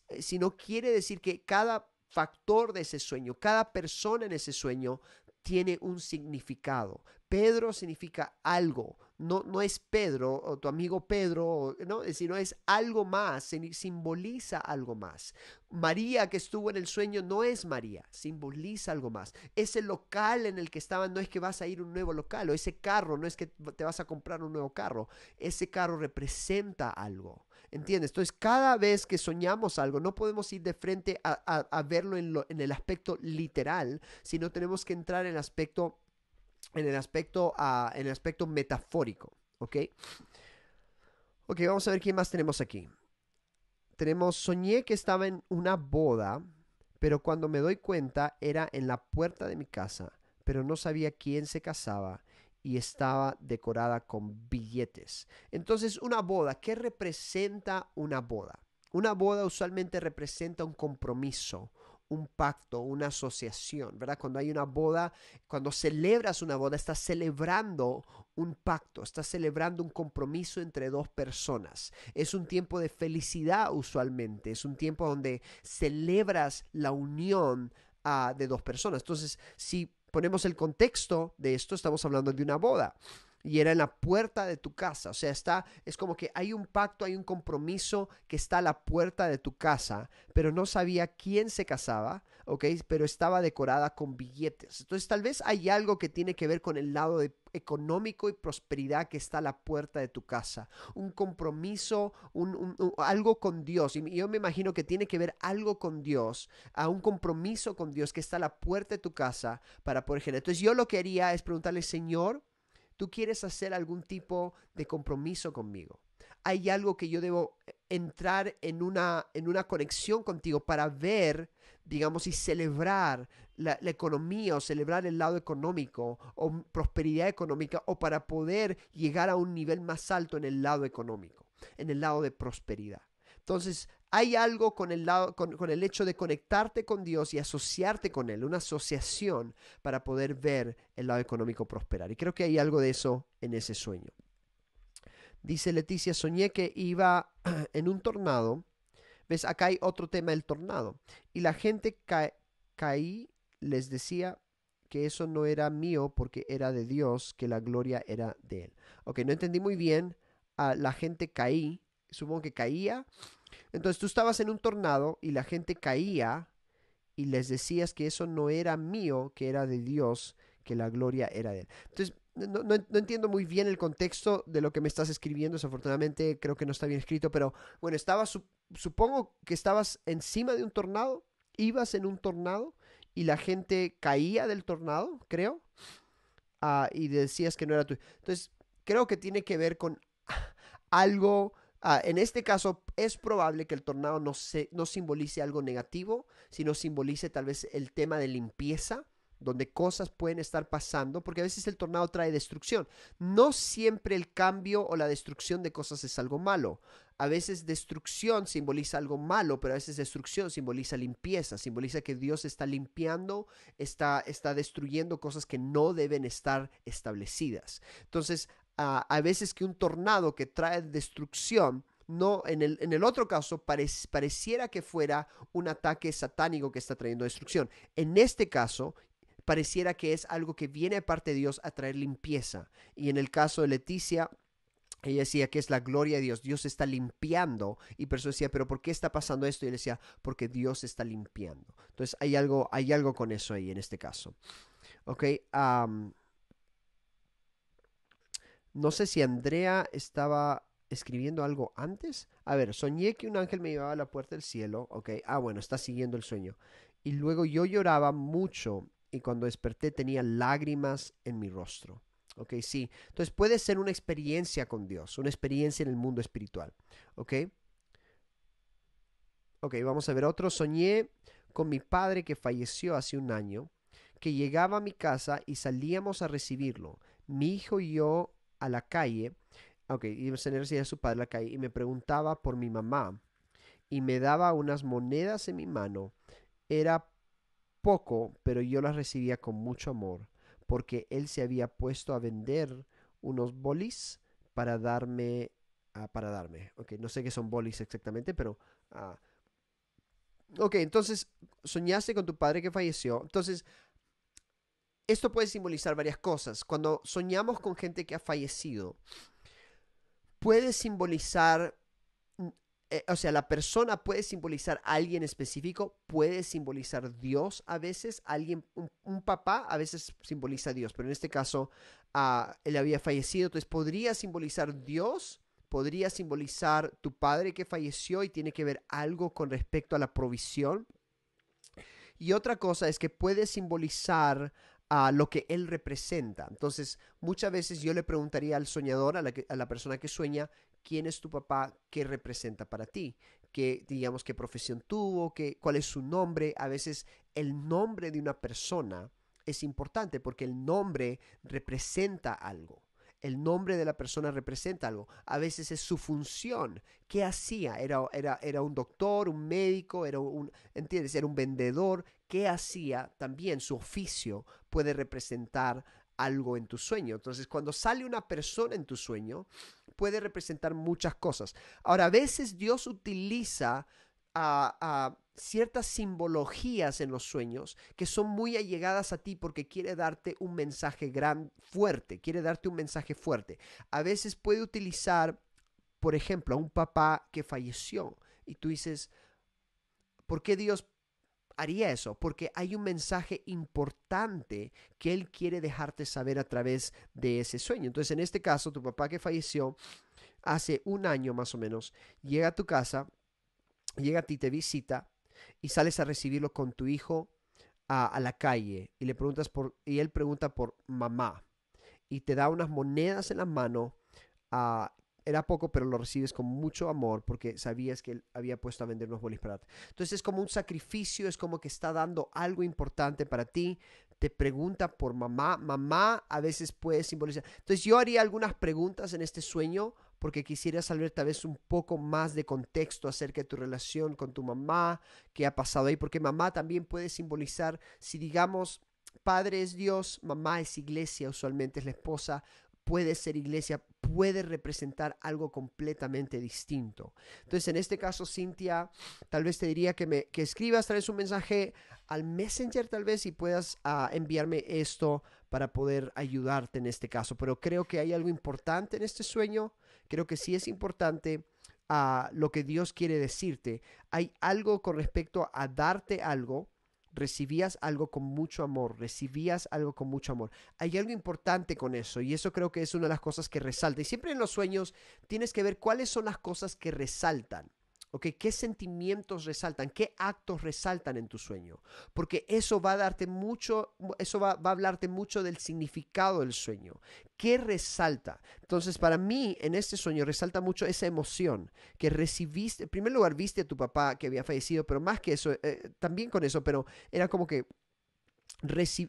eh, sino quiere decir que cada factor de ese sueño, cada persona en ese sueño tiene un significado, Pedro significa algo, no, no es Pedro o tu amigo Pedro, no, sino es algo más, simboliza algo más. María que estuvo en el sueño no es María, simboliza algo más. Ese local en el que estaban no es que vas a ir a un nuevo local o ese carro no es que te vas a comprar un nuevo carro, ese carro representa algo. ¿Entiendes? Entonces, cada vez que soñamos algo, no podemos ir de frente a, verlo en, en el aspecto literal, sino tenemos que entrar en el aspecto en el aspecto, ah, en el aspecto metafórico, ¿ok? Ok, vamos a ver qué más tenemos aquí. Tenemos, soñé que estaba en una boda, pero cuando me doy cuenta era en la puerta de mi casa, pero no sabía quién se casaba y estaba decorada con billetes. Entonces, una boda, ¿qué representa una boda? Una boda usualmente representa un compromiso, un pacto, una asociación, ¿verdad? Cuando hay una boda, cuando celebras una boda, estás celebrando un pacto, estás celebrando un compromiso entre dos personas. Es un tiempo de felicidad usualmente, es un tiempo donde celebras la unión ah, de dos personas. Entonces, si ponemos el contexto de esto, estamos hablando de una boda y era en la puerta de tu casa. O sea, está, es como que hay un pacto, hay un compromiso que está a la puerta de tu casa, pero no sabía quién se casaba, ¿ok? Pero estaba decorada con billetes. Entonces, tal vez hay algo que tiene que ver con el lado económico y prosperidad que está a la puerta de tu casa, un compromiso, un, algo con Dios. Y yo me imagino que tiene que ver algo con Dios, a un compromiso con Dios que está a la puerta de tu casa para poder generar. Entonces yo lo que haría es preguntarle, Señor, tú quieres hacer algún tipo de compromiso conmigo. Hay algo que yo debo entrar en una, en una conexión contigo para ver, digamos, y celebrar la, economía o celebrar el lado económico o prosperidad económica o para poder llegar a un nivel más alto en el lado económico, en el lado de prosperidad. Entonces, hay algo con el, lado, con, el hecho de conectarte con Dios y asociarte con Él, una asociación para poder ver el lado económico prosperar. Y creo que hay algo de eso en ese sueño. Dice Leticia, soñé que iba en un tornado. ¿Ves? Acá hay otro tema el tornado. Y la gente caí, les decía que eso no era mío porque era de Dios, que la gloria era de Él. Ok, no entendí muy bien. A la gente caí, supongo que caía entonces tú estabas en un tornado y la gente caía y les decías que eso no era mío, que era de Dios, que la gloria era de Él. Entonces, no, entiendo muy bien el contexto de lo que me estás escribiendo, desafortunadamente creo que no está bien escrito, pero bueno, estaba, supongo que estabas encima de un tornado, ibas en un tornado y la gente caía del tornado, creo, ah, y decías que no era tuyo. Entonces, creo que tiene que ver con algo Ah, en este caso es probable que el tornado no, no simbolice algo negativo, sino simbolice tal vez el tema de limpieza, donde cosas pueden estar pasando, porque a veces el tornado trae destrucción. No siempre el cambio o la destrucción de cosas es algo malo. A veces destrucción simboliza algo malo, pero a veces destrucción simboliza limpieza, simboliza que Dios está limpiando, está, está destruyendo cosas que no deben estar establecidas. Entonces, a, veces que un tornado que trae destrucción, no, en el, en el otro caso pareciera que fuera un ataque satánico que está trayendo destrucción. En este caso, pareciera que es algo que viene de parte de Dios a traer limpieza. Y en el caso de Leticia, ella decía que es la gloria de Dios, Dios está limpiando. Y persona decía, pero ¿por qué está pasando esto? Y él decía, porque Dios está limpiando. Entonces hay algo, hay algo con eso ahí en este caso. Ok. No sé si Andrea estaba escribiendo algo antes. A ver, soñé que un ángel me llevaba a la puerta del cielo. Ok, ah, bueno, está siguiendo el sueño. Y luego yo lloraba mucho y cuando desperté tenía lágrimas en mi rostro. Ok, sí. Entonces puede ser una experiencia con Dios, una experiencia en el mundo espiritual. Ok. Ok, vamos a ver otro. Soñé con mi padre que falleció hace un año, que llegaba a mi casa y salíamos a recibirlo. Mi hijo y yo a la calle, ok, y a su padre la calle y me preguntaba por mi mamá y me daba unas monedas en mi mano, era poco, pero yo las recibía con mucho amor, porque él se había puesto a vender unos bolis para darme, ah, para darme, ok, no sé qué son bolis exactamente, pero... Ah, ok, entonces soñaste con tu padre que falleció, entonces esto puede simbolizar varias cosas. Cuando soñamos con gente que ha fallecido, puede simbolizar, mm, eh, o sea, la persona puede simbolizar a alguien específico, puede simbolizar Dios a veces, alguien, un, papá a veces simboliza a Dios, pero en este caso ah, él había fallecido, entonces podría simbolizar Dios, podría simbolizar tu padre que falleció y tiene que ver algo con respecto a la provisión. Y otra cosa es que puede simbolizar a lo que él representa. Entonces, muchas veces yo le preguntaría al soñador, a la, a la persona que sueña, ¿quién es tu papá? ¿Qué representa para ti? ¿Qué, digamos, qué profesión tuvo? Qué, ¿Cuál es su nombre? A veces el nombre de una persona es importante porque el nombre representa algo. El nombre de la persona representa algo. A veces es su función. ¿Qué hacía? Era, era, era un doctor, un médico, era un, ¿entiendes? Era un vendedor. ¿Qué hacía? También su oficio puede representar algo en tu sueño. Entonces, cuando sale una persona en tu sueño, puede representar muchas cosas. Ahora, a veces Dios utiliza a, ciertas simbologías en los sueños que son muy allegadas a ti porque quiere darte un mensaje gran fuerte, quiere darte un mensaje fuerte. A veces puede utilizar, por ejemplo, a un papá que falleció y tú dices, ¿por qué Dios haría eso? Porque hay un mensaje importante que Él quiere dejarte saber a través de ese sueño. Entonces, en este caso, tu papá que falleció hace un año más o menos, llega a tu casa, llega a ti, te visita y sales a recibirlo con tu hijo a, la calle y le preguntas por, y él pregunta por mamá y te da unas monedas en la mano. Ah, era poco, pero lo recibes con mucho amor porque sabías que él había puesto a vender unos bolis para ti. Entonces es como un sacrificio, es como que está dando algo importante para ti. Te pregunta por mamá. Mamá a veces puede simbolizar. Entonces yo haría algunas preguntas en este sueño porque quisiera saber tal vez un poco más de contexto acerca de tu relación con tu mamá, qué ha pasado ahí, porque mamá también puede simbolizar, si digamos, padre es Dios, mamá es iglesia, usualmente es la esposa, puede ser iglesia, puede representar algo completamente distinto. Entonces, en este caso, Cintia, tal vez te diría que me que escribas tal vez un mensaje al Messenger, tal vez, y puedas ah, enviarme esto para poder ayudarte en este caso. Pero creo que hay algo importante en este sueño creo que sí es importante a ah, lo que Dios quiere decirte. Hay algo con respecto a darte algo. Recibías algo con mucho amor, recibías algo con mucho amor. Hay algo importante con eso y eso creo que es una de las cosas que resalta. Y siempre en los sueños tienes que ver cuáles son las cosas que resaltan. ¿Qué sentimientos resaltan? ¿Qué actos resaltan en tu sueño? Porque eso va a darte mucho, eso va, a hablarte mucho del significado del sueño. ¿Qué resalta? Entonces, para mí, en este sueño resalta mucho esa emoción que recibiste. En primer lugar, viste a tu papá que había fallecido, pero más que eso, eh, también con eso, pero era como que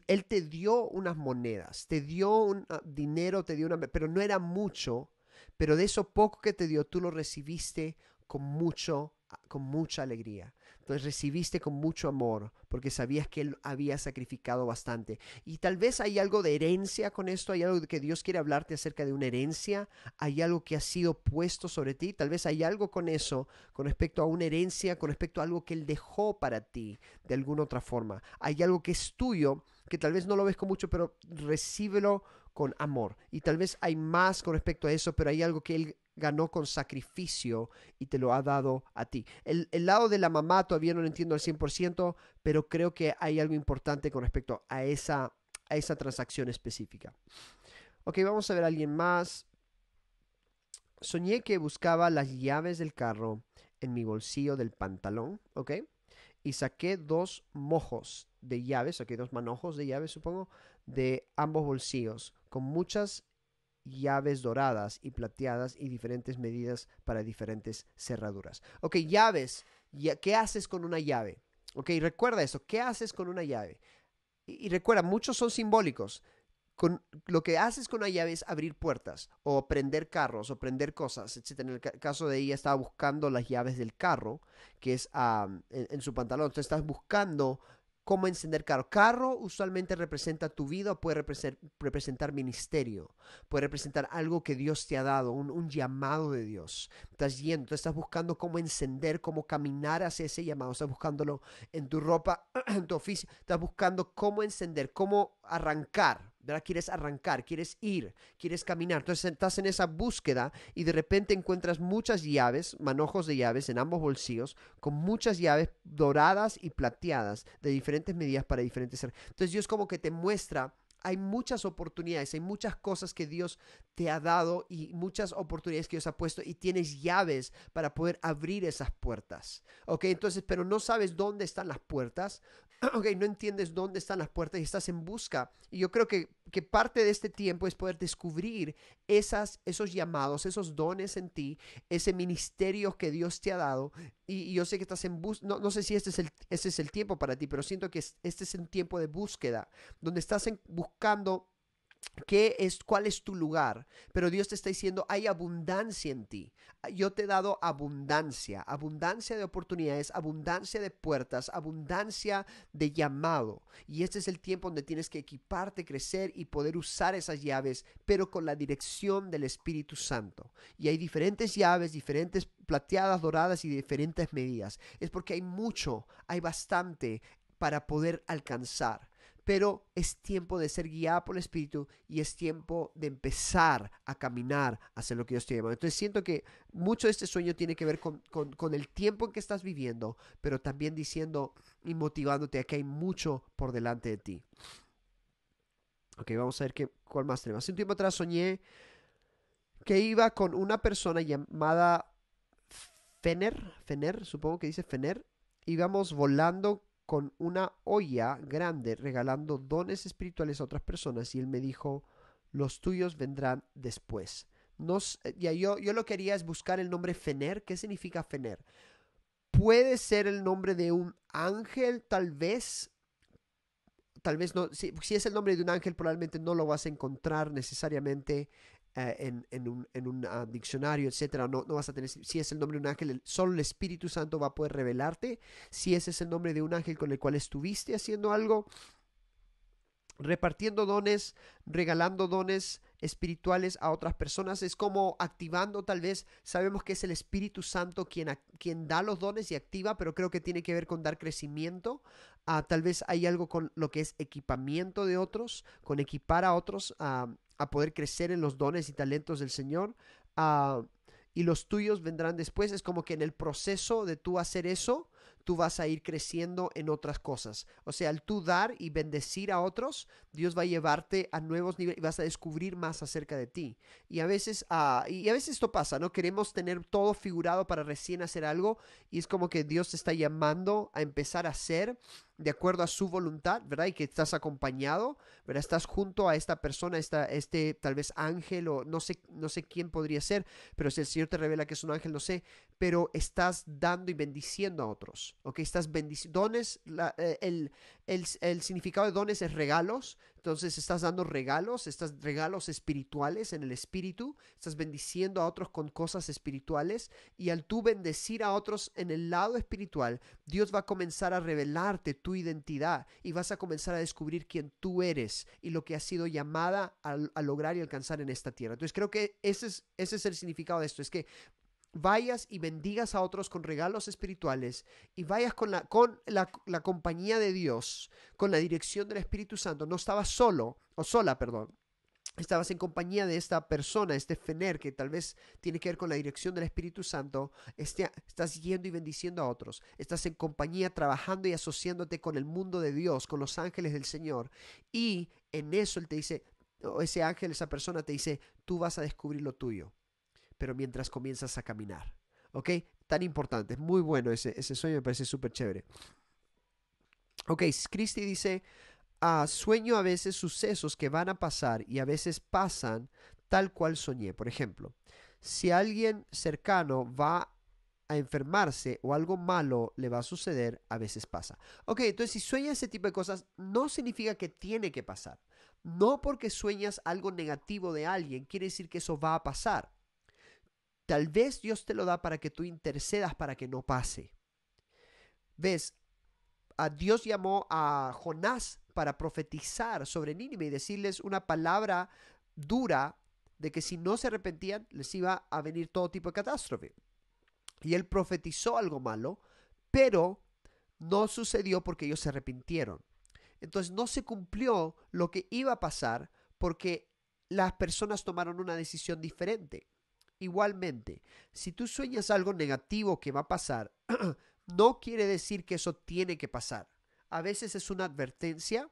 él te dio unas monedas, te dio un ah, dinero, te dio una, pero no era mucho, pero de eso poco que te dio, tú lo recibiste con mucho con mucha alegría. Entonces recibiste con mucho amor porque sabías que él había sacrificado bastante. Y tal vez hay algo de herencia con esto, hay algo que Dios quiere hablarte acerca de una herencia, hay algo que ha sido puesto sobre ti, tal vez hay algo con eso, con respecto a una herencia, con respecto a algo que él dejó para ti de alguna otra forma. Hay algo que es tuyo que tal vez no lo ves con mucho, pero recíbelo con amor. Y tal vez hay más con respecto a eso, pero hay algo que él ganó con sacrificio y te lo ha dado a ti. El, lado de la mamá todavía no lo entiendo al 100%, pero creo que hay algo importante con respecto a esa, a esa transacción específica. Ok, vamos a ver a alguien más. Soñé que buscaba las llaves del carro en mi bolsillo del pantalón, ¿ok? Y saqué dos mojos de llaves, saqué dos manojos de llaves, supongo, de ambos bolsillos, con muchas llaves doradas y plateadas y diferentes medidas para diferentes cerraduras. Ok, llaves. ¿Qué haces con una llave? Ok, recuerda eso. ¿Qué haces con una llave? Y, recuerda, muchos son simbólicos. Con, lo que haces con una llave es abrir puertas o prender carros o prender cosas, etc. En el caso de ella estaba buscando las llaves del carro, que es en, su pantalón. Entonces estás buscando cómo encender carro. Carro usualmente representa tu vida, puede representar ministerio, puede representar algo que Dios te ha dado, un, llamado de Dios. Estás yendo, estás buscando cómo encender, cómo caminar hacia ese llamado, estás buscándolo en tu ropa, en tu oficio, estás buscando cómo encender, cómo arrancar ¿verdad? Quieres arrancar, quieres ir, quieres caminar. Entonces estás en esa búsqueda y de repente encuentras muchas llaves, manojos de llaves en ambos bolsillos, con muchas llaves doradas y plateadas de diferentes medidas para diferentes... Entonces Dios como que te muestra hay muchas oportunidades, hay muchas cosas que Dios te ha dado y muchas oportunidades que Dios ha puesto y tienes llaves para poder abrir esas puertas. Ok, entonces, pero no sabes dónde están las puertas, ok, no entiendes dónde están las puertas y estás en busca. Y yo creo que, que parte de este tiempo es poder descubrir esas, esos llamados, esos dones en ti, ese ministerio que Dios te ha dado. Y, yo sé que estás en busca, no, no, sé si este es, el, es el tiempo para ti, pero siento que este es un tiempo de búsqueda, donde estás buscando ¿Qué es, ¿Cuál es tu lugar? Pero Dios te está diciendo, hay abundancia en ti. Yo te he dado abundancia, abundancia de oportunidades, abundancia de puertas, abundancia de llamado. Y este es el tiempo donde tienes que equiparte, crecer y poder usar esas llaves, pero con la dirección del Espíritu Santo. Y hay diferentes llaves, diferentes plateadas, doradas y diferentes medidas. Es porque hay mucho, hay bastante para poder alcanzar pero es tiempo de ser guiada por el Espíritu y es tiempo de empezar a caminar hacia lo que Dios te llama. Entonces siento que mucho de este sueño tiene que ver con, el tiempo en que estás viviendo, pero también diciendo y motivándote a que hay mucho por delante de ti. Ok, vamos a ver qué, cuál más tenemos. Hace un tiempo atrás soñé que iba con una persona llamada Fener, Fener, supongo que dice Fener, íbamos volando con una olla grande regalando dones espirituales a otras personas y él me dijo, los tuyos vendrán después. Eh, ya yo, yo lo que haría es buscar el nombre Fener. ¿Qué significa Fener? Puede ser el nombre de un ángel, tal vez. Tal vez no. Si, si es el nombre de un ángel, probablemente no lo vas a encontrar necesariamente eh, en, un, ah, diccionario, etcétera, no, no vas a tener, si es el nombre de un ángel, el, solo el Espíritu Santo va a poder revelarte, si ese es el nombre de un ángel con el cual estuviste haciendo algo, repartiendo dones, regalando dones espirituales a otras personas, es como activando tal vez, sabemos que es el Espíritu Santo quien, quien da los dones y activa, pero creo que tiene que ver con dar crecimiento, a ah, tal vez hay algo con lo que es equipamiento de otros, con equipar a otros, a ah, a poder crecer en los dones y talentos del Señor. Ah, y los tuyos vendrán después. Es como que en el proceso de tú hacer eso, tú vas a ir creciendo en otras cosas. O sea, al tú dar y bendecir a otros, Dios va a llevarte a nuevos niveles y vas a descubrir más acerca de ti. Y a veces, ah, y a veces esto pasa, ¿no? Queremos tener todo figurado para recién hacer algo y es como que Dios te está llamando a empezar a hacer de acuerdo a su voluntad, ¿verdad? Y que estás acompañado, ¿verdad? Estás junto a esta persona, esta, este tal vez ángel o no sé, no sé quién podría ser, pero si el Señor te revela que es un ángel, no sé, pero estás dando y bendiciendo a otros, ¿ok? Estás bendiciendo, dones, eh, el, el significado de dones es regalos, entonces estás dando regalos, estás regalos espirituales en el espíritu, estás bendiciendo a otros con cosas espirituales y al tú bendecir a otros en el lado espiritual, Dios va a comenzar a revelarte tu identidad y vas a comenzar a descubrir quién tú eres y lo que has sido llamada a, lograr y alcanzar en esta tierra. Entonces creo que ese es, ese es el significado de esto, es que vayas y bendigas a otros con regalos espirituales y vayas con, la, con la, compañía de Dios, con la dirección del Espíritu Santo. No estabas solo, o sola, perdón. Estabas en compañía de esta persona, este fener, que tal vez tiene que ver con la dirección del Espíritu Santo. Este, estás yendo y bendiciendo a otros. Estás en compañía trabajando y asociándote con el mundo de Dios, con los ángeles del Señor. Y en eso Él te dice, o ese ángel, esa persona te dice, tú vas a descubrir lo tuyo pero mientras comienzas a caminar. ¿Ok? Tan importante, muy bueno ese, sueño, me parece súper chévere. Ok, Christie dice, ah, sueño a veces sucesos que van a pasar y a veces pasan tal cual soñé. Por ejemplo, si alguien cercano va a enfermarse o algo malo le va a suceder, a veces pasa. Ok, entonces si sueñas ese tipo de cosas, no significa que tiene que pasar. No porque sueñas algo negativo de alguien, quiere decir que eso va a pasar. Tal vez Dios te lo da para que tú intercedas para que no pase. ¿Ves? A Dios llamó a Jonás para profetizar sobre Nínive y decirles una palabra dura de que si no se arrepentían les iba a venir todo tipo de catástrofe. Y él profetizó algo malo, pero no sucedió porque ellos se arrepintieron. Entonces no se cumplió lo que iba a pasar porque las personas tomaron una decisión diferente. Igualmente, si tú sueñas algo negativo que va a pasar, no quiere decir que eso tiene que pasar. A veces es una advertencia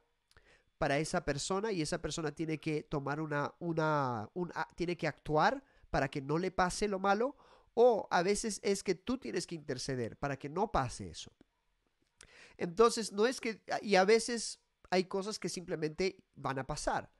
para esa persona y esa persona tiene que tomar una, una, una, tiene que actuar para que no le pase lo malo o a veces es que tú tienes que interceder para que no pase eso. Entonces, no es que, y a veces hay cosas que simplemente van a pasar.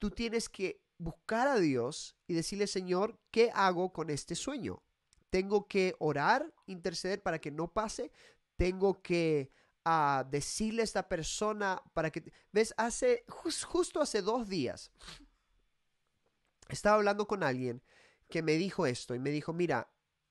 Tú tienes que buscar a Dios y decirle, Señor, ¿qué hago con este sueño? Tengo que orar, interceder para que no pase. Tengo que ah, decirle a esta persona para que... ¿Ves? Hace, justo hace dos días, estaba hablando con alguien que me dijo esto y me dijo, mira,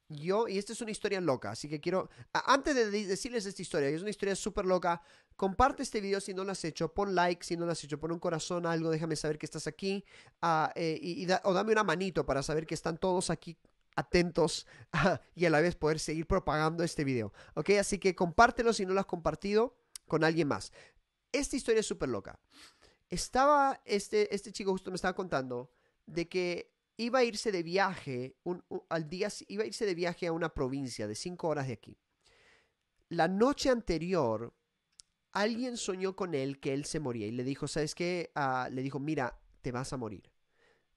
yo, y esta es una historia loca, así que quiero, antes de decirles esta historia, que es una historia súper loca, comparte este video si no lo has hecho, pon like si no lo has hecho, pon un corazón, algo, déjame saber que estás aquí, ah, eh, y, o dame una manito para saber que están todos aquí atentos ah, y a la vez poder seguir propagando este video, ¿ok? Así que compártelo si no lo has compartido con alguien más. Esta historia es súper loca. Estaba, este, este chico justo me estaba contando de que iba a irse de viaje, al día, iba a irse de viaje a una provincia de cinco horas de aquí. La noche anterior, alguien soñó con él que él se moría y le dijo, ¿sabes qué? Ah, le dijo, mira, te vas a morir.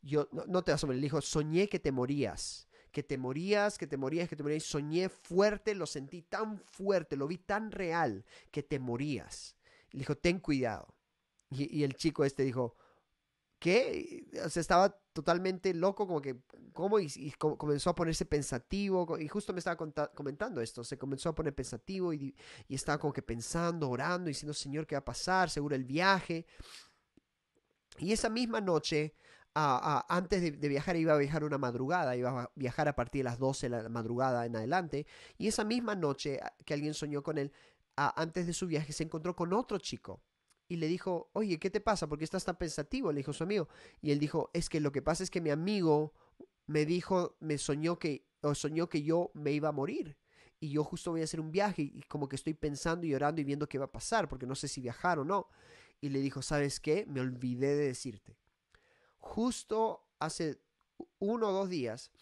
Yo, no, te vas a morir, le dijo, soñé que te morías que te morías, que te morías, que te morías. Soñé fuerte, lo sentí tan fuerte, lo vi tan real que te morías. Le dijo, ten cuidado. Y, y el chico este dijo, ¿qué? Se sea, estaba totalmente loco, como que, ¿cómo? Y, comenzó a ponerse pensativo, y justo me estaba comentando esto, se comenzó a poner pensativo y, estaba como que pensando, orando, diciendo, Señor, ¿qué va a pasar? Seguro el viaje. Y esa misma noche, antes de, viajar, iba a viajar una madrugada, iba a viajar a partir de las 12 de la madrugada en adelante, y esa misma noche que alguien soñó con él, antes de su viaje, se encontró con otro chico y le dijo, oye, ¿qué te pasa? ¿Por qué estás tan pensativo? Le dijo su amigo. Y él dijo, es que lo que pasa es que mi amigo me dijo, me soñó que, o soñó que yo me iba a morir. Y yo justo voy a hacer un viaje y como que estoy pensando y llorando y viendo qué va a pasar, porque no sé si viajar o no. Y le dijo, ¿sabes qué? Me olvidé de decirte. Justo hace uno o dos días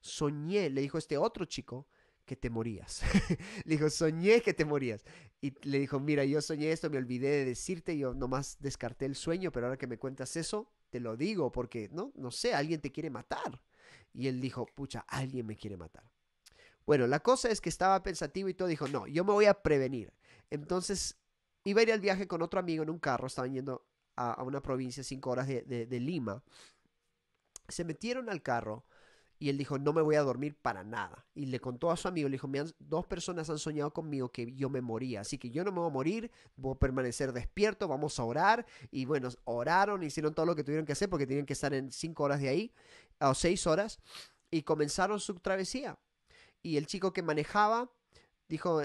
soñé, le dijo este otro chico, que te morías. le dijo, soñé que te morías. Y le dijo, mira, yo soñé esto, me olvidé de decirte, yo nomás descarté el sueño, pero ahora que me cuentas eso, te lo digo porque, no, no sé, alguien te quiere matar. Y él dijo, pucha, alguien me quiere matar. Bueno, la cosa es que estaba pensativo y todo dijo, no, yo me voy a prevenir. Entonces, iba a ir al viaje con otro amigo en un carro, estaban yendo a, una provincia cinco horas de, de Lima. Se metieron al carro y él dijo, no me voy a dormir para nada. Y le contó a su amigo, le dijo, dos personas han soñado conmigo que yo me moría. Así que yo no me voy a morir, voy a permanecer despierto, vamos a orar. Y bueno, oraron, hicieron todo lo que tuvieron que hacer porque tenían que estar en cinco horas de ahí, o seis horas, y comenzaron su travesía. Y el chico que manejaba dijo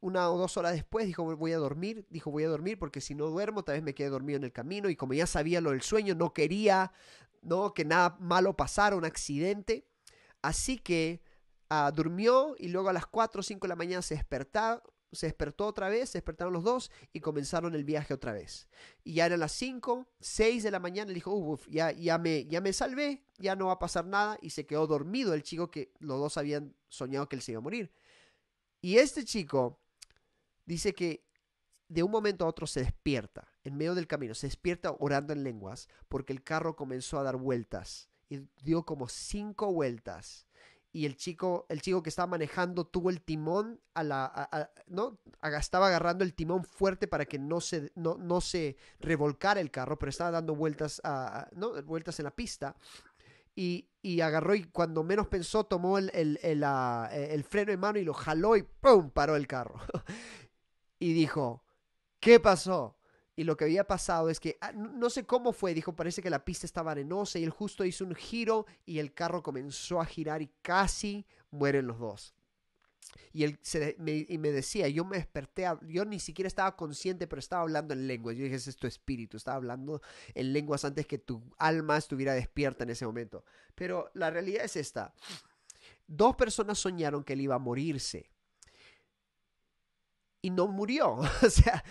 una o dos horas después, dijo voy a dormir, dijo voy a dormir porque si no duermo tal vez me quede dormido en el camino y como ya sabía lo del sueño, no quería que nada malo pasara, un accidente. Así que ah, durmió y luego a las 4 o 5 de la mañana se se despertó otra vez, se despertaron los dos y comenzaron el viaje otra vez. Y ya eran las 5, 6 de la mañana, le dijo, ya, ya, me, ya me salvé, ya no va a pasar nada, y se quedó dormido el chico que los dos habían soñado que él se iba a morir. Y este chico dice que de un momento a otro se despierta en medio del camino, se despierta orando en lenguas porque el carro comenzó a dar vueltas y dio como cinco vueltas. Y el chico, el chico que estaba manejando tuvo el timón a la, ¿no? Estaba agarrando el timón fuerte para que no se, no, se revolcara el carro, pero estaba dando vueltas, a, ¿no? vueltas en la pista. Y, agarró y cuando menos pensó tomó el, el, ah, freno en mano y lo jaló y ¡pum! paró el carro. y dijo, ¿qué pasó? Y lo que había pasado es que, ah, no sé cómo fue, dijo, parece que la pista estaba arenosa y él justo hizo un giro y el carro comenzó a girar y casi mueren los dos. Y él me, y me decía, yo me desperté, yo ni siquiera estaba consciente, pero estaba hablando en lenguas. Yo dije, ese es tu espíritu, estaba hablando en lenguas antes que tu alma estuviera despierta en ese momento. Pero la realidad es esta. Dos personas soñaron que él iba a morirse. Y no murió. o sea,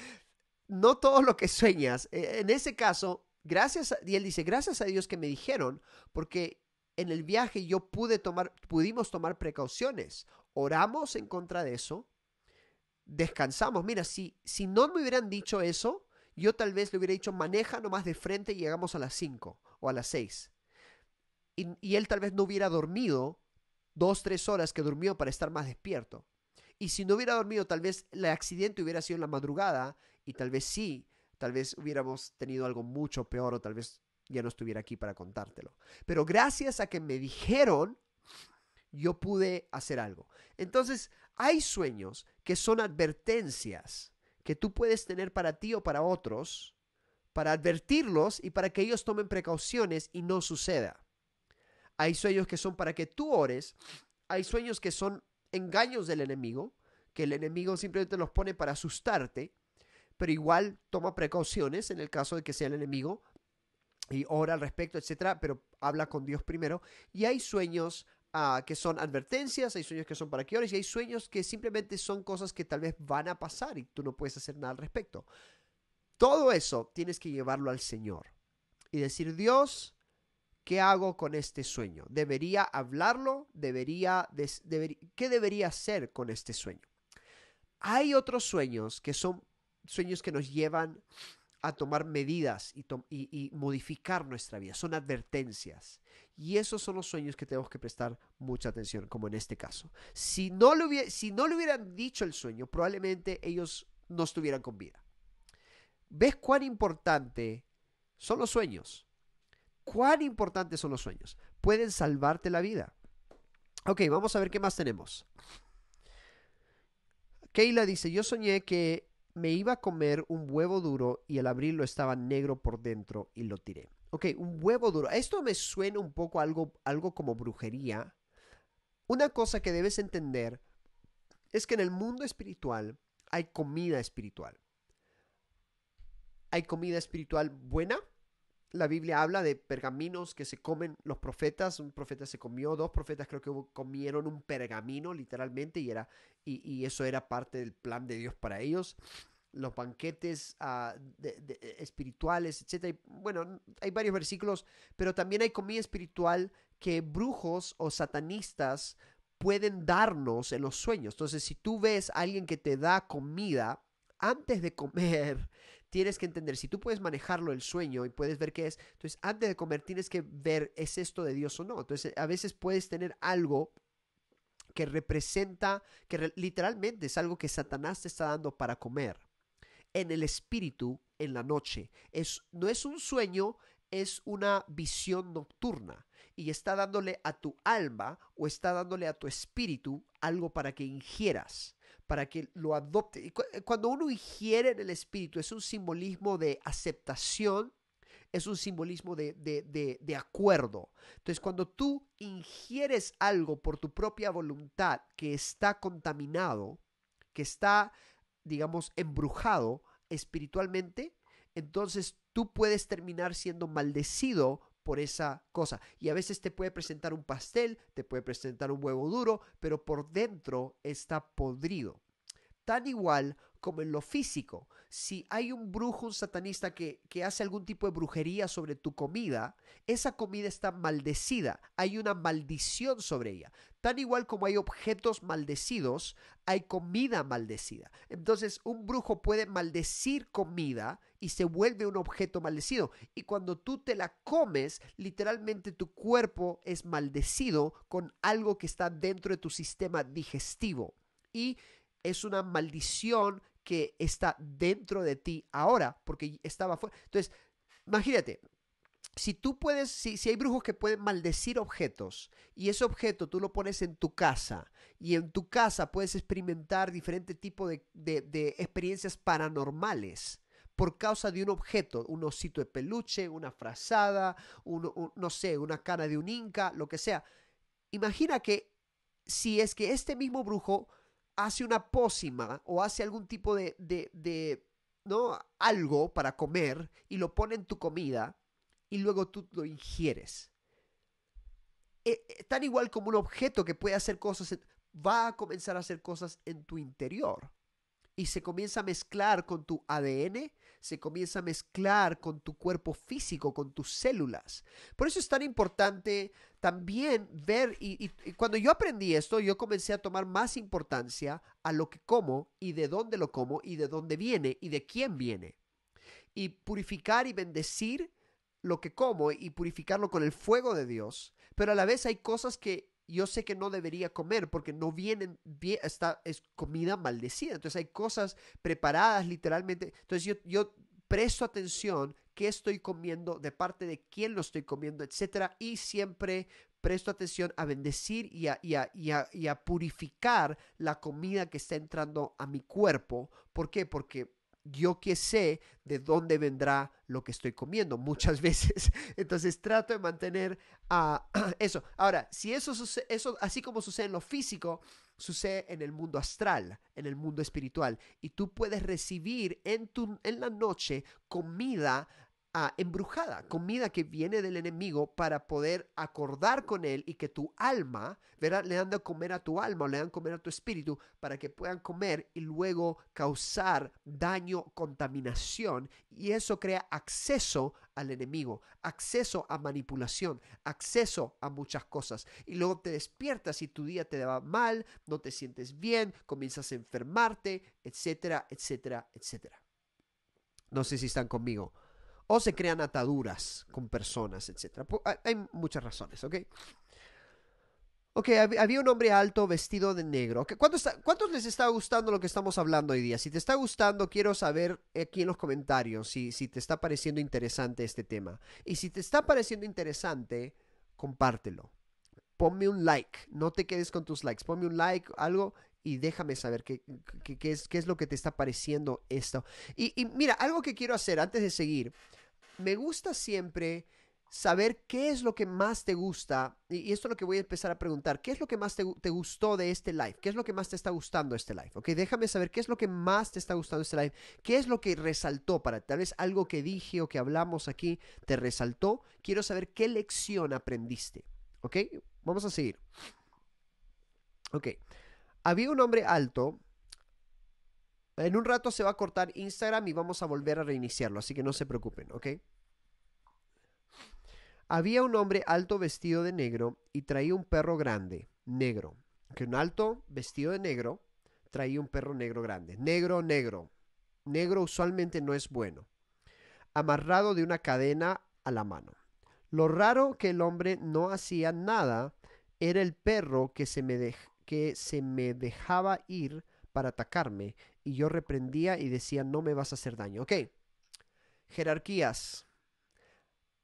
no todo lo que sueñas. E-, en ese caso, gracias, a, y él dice, gracias a Dios que me dijeron, porque en el viaje yo pude tomar, pudimos tomar precauciones. Oramos en contra de eso, descansamos. Mira, si, si no me hubieran dicho eso, yo tal vez le hubiera dicho, maneja nomás de frente y llegamos a las 5 o a las 6. Y, él tal vez no hubiera dormido dos, tres horas que durmió para estar más despierto. Y si no hubiera dormido, tal vez el accidente hubiera sido en la madrugada y tal vez sí, tal vez hubiéramos tenido algo mucho peor o tal vez ya no estuviera aquí para contártelo. Pero gracias a que me dijeron, yo pude hacer algo. Entonces, hay sueños que son advertencias que tú puedes tener para ti o para otros, para advertirlos y para que ellos tomen precauciones y no suceda. Hay sueños que son para que tú ores, hay sueños que son engaños del enemigo, que el enemigo simplemente los pone para asustarte, pero igual toma precauciones en el caso de que sea el enemigo y ora al respecto, etcétera, pero habla con Dios primero. Y hay sueños ah, que son advertencias, hay sueños que son para que ores, y hay sueños que simplemente son cosas que tal vez van a pasar y tú no puedes hacer nada al respecto. Todo eso tienes que llevarlo al Señor y decir, Dios, ¿qué hago con este sueño? ¿Debería hablarlo? ¿Debería, ¿Qué debería hacer con este sueño? Hay otros sueños que son sueños que nos llevan a tomar medidas y, modificar nuestra vida. Son advertencias. Y esos son los sueños que tenemos que prestar mucha atención, como en este caso. Si no le, si no hubieran dicho el sueño, probablemente ellos no estuvieran con vida. ¿Ves cuán importante son los sueños? ¿Cuán importantes son los sueños? Pueden salvarte la vida. Ok, vamos a ver qué más tenemos. Keila dice, yo soñé que me iba a comer un huevo duro y al abrirlo estaba negro por dentro y lo tiré. Ok, un huevo duro. Esto me suena un poco algo, algo como brujería. Una cosa que debes entender es que en el mundo espiritual hay comida espiritual. Hay comida espiritual buena la Biblia habla de pergaminos que se comen los profetas, un profeta se comió, dos profetas creo que comieron un pergamino literalmente y, era, y, eso era parte del plan de Dios para ellos. Los banquetes ah, eh, espirituales, etc. bueno, hay varios versículos, pero también hay comida espiritual que brujos o satanistas pueden darnos en los sueños. Entonces, si tú ves a alguien que te da comida, antes de comer, tienes que entender, si tú puedes manejarlo el sueño y puedes ver qué es, entonces antes de comer tienes que ver es esto de Dios o no. Entonces a veces puedes tener algo que representa, que literalmente es algo que Satanás te está dando para comer en el espíritu en la noche. Es, no es un sueño, es una visión nocturna y está dándole a tu alma o está dándole a tu espíritu algo para que ingieras para que lo adopte. Y eh, cuando uno ingiere en el espíritu, es un simbolismo de aceptación, es un simbolismo de, de, acuerdo. Entonces, cuando tú ingieres algo por tu propia voluntad que está contaminado, que está, digamos, embrujado espiritualmente, entonces tú puedes terminar siendo maldecido por esa cosa. Y a veces te puede presentar un pastel, te puede presentar un huevo duro, pero por dentro está podrido. Tan igual como en lo físico. Si hay un brujo, un satanista que, que hace algún tipo de brujería sobre tu comida, esa comida está maldecida, hay una maldición sobre ella. Tan igual como hay objetos maldecidos, hay comida maldecida. Entonces, un brujo puede maldecir comida y se vuelve un objeto maldecido. Y cuando tú te la comes, literalmente tu cuerpo es maldecido con algo que está dentro de tu sistema digestivo. Y es una maldición que está dentro de ti ahora, porque estaba fuera. Entonces, imagínate, si tú puedes, si, hay brujos que pueden maldecir objetos y ese objeto tú lo pones en tu casa y en tu casa puedes experimentar diferente tipo de, experiencias paranormales por causa de un objeto, un osito de peluche, una frazada, no sé, una cara de un inca, lo que sea. Imagina que si es que este mismo brujo hace una pócima o hace algún tipo de, de, de, ¿no? Algo para comer y lo pone en tu comida y luego tú lo ingieres. E, e, tan igual como un objeto que puede hacer cosas, va a comenzar a hacer cosas en tu interior y se comienza a mezclar con tu ADN se comienza a mezclar con tu cuerpo físico, con tus células. Por eso es tan importante también ver, y, cuando yo aprendí esto, yo comencé a tomar más importancia a lo que como y de dónde lo como y de dónde viene y de quién viene. Y purificar y bendecir lo que como y purificarlo con el fuego de Dios, pero a la vez hay cosas que yo sé que no debería comer porque no vienen bien, es comida maldecida. Entonces hay cosas preparadas literalmente. Entonces yo, presto atención qué estoy comiendo, de parte de quién lo estoy comiendo, etc. y siempre presto atención a bendecir y y, a, y a purificar la comida que está entrando a mi cuerpo. ¿Por qué? Porque yo que sé de dónde vendrá lo que estoy comiendo muchas veces. Entonces trato de mantener a eso. Ahora, si eso, eso, así como sucede en lo físico, sucede en el mundo astral, en el mundo espiritual. Y tú puedes recibir en, tu, en la noche comida Ah, embrujada, comida que viene del enemigo para poder acordar con él y que tu alma, ¿verdad? Le dan de comer a tu alma o le dan de comer a tu espíritu para que puedan comer y luego causar daño, contaminación y eso crea acceso al enemigo, acceso a manipulación, acceso a muchas cosas y luego te despiertas y tu día te va mal, no te sientes bien, comienzas a enfermarte, etcétera, etcétera, etcétera. No sé si están conmigo o se crean ataduras con personas, etc. Hay muchas razones, ¿ok? Ok, había un hombre alto vestido de negro. ¿cuántos, ¿Cuántos les está gustando lo que estamos hablando hoy día? Si te está gustando, quiero saber aquí en los comentarios si, si te está pareciendo interesante este tema. Y si te está pareciendo interesante, compártelo. Ponme un like, no te quedes con tus likes. Ponme un like, algo, y déjame saber qué, qué, es, qué es, lo que te está pareciendo esto. Y, y mira, algo que quiero hacer antes de seguir me gusta siempre saber qué es lo que más te gusta. Y, esto es lo que voy a empezar a preguntar. ¿Qué es lo que más te, gustó de este live? ¿Qué es lo que más te está gustando este live? Ok, déjame saber qué es lo que más te está gustando este live. ¿Qué es lo que resaltó para Tal vez algo que dije o que hablamos aquí te resaltó. Quiero saber qué lección aprendiste. Ok, vamos a seguir. Ok, había un hombre alto en un rato se va a cortar Instagram y vamos a volver a reiniciarlo, así que no se preocupen, ¿ok? Había un hombre alto vestido de negro y traía un perro grande, negro. Que un alto vestido de negro traía un perro negro grande. Negro, negro. Negro usualmente no es bueno. Amarrado de una cadena a la mano. Lo raro que el hombre no hacía nada era el perro que se me, que se me dejaba ir para atacarme y yo reprendía y decía, no me vas a hacer daño. Ok, jerarquías.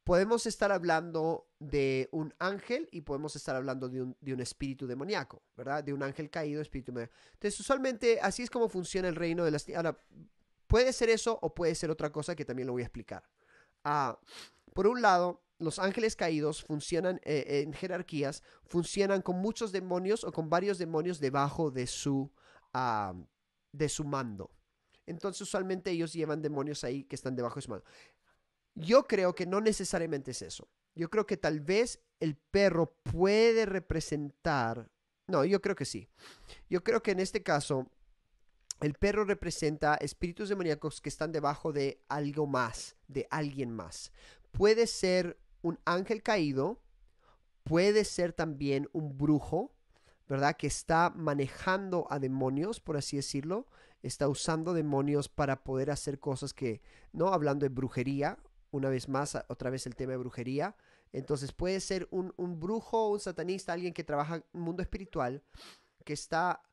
Podemos estar hablando de un ángel y podemos estar hablando de un, espíritu demoníaco, ¿verdad? De un ángel caído, espíritu demoníaco. Entonces, usualmente así es como funciona el reino de las... Ahora, puede ser eso o puede ser otra cosa que también lo voy a explicar. Ah, por un lado, los ángeles caídos funcionan eh, en jerarquías, funcionan con muchos demonios o con varios demonios debajo de su Ah, de su mando. Entonces usualmente ellos llevan demonios ahí que están debajo de su mando Yo creo que no necesariamente es eso. Yo creo que tal vez el perro puede representar... No, yo creo que sí. Yo creo que en este caso el perro representa espíritus demoníacos que están debajo de algo más, de alguien más. Puede ser un ángel caído, puede ser también un brujo, ¿verdad? Que está manejando a demonios, por así decirlo, está usando demonios para poder hacer cosas que, ¿no? Hablando de brujería, una vez más, otra vez el tema de brujería. Entonces puede ser un, un brujo, un satanista, alguien que trabaja en el mundo espiritual, que está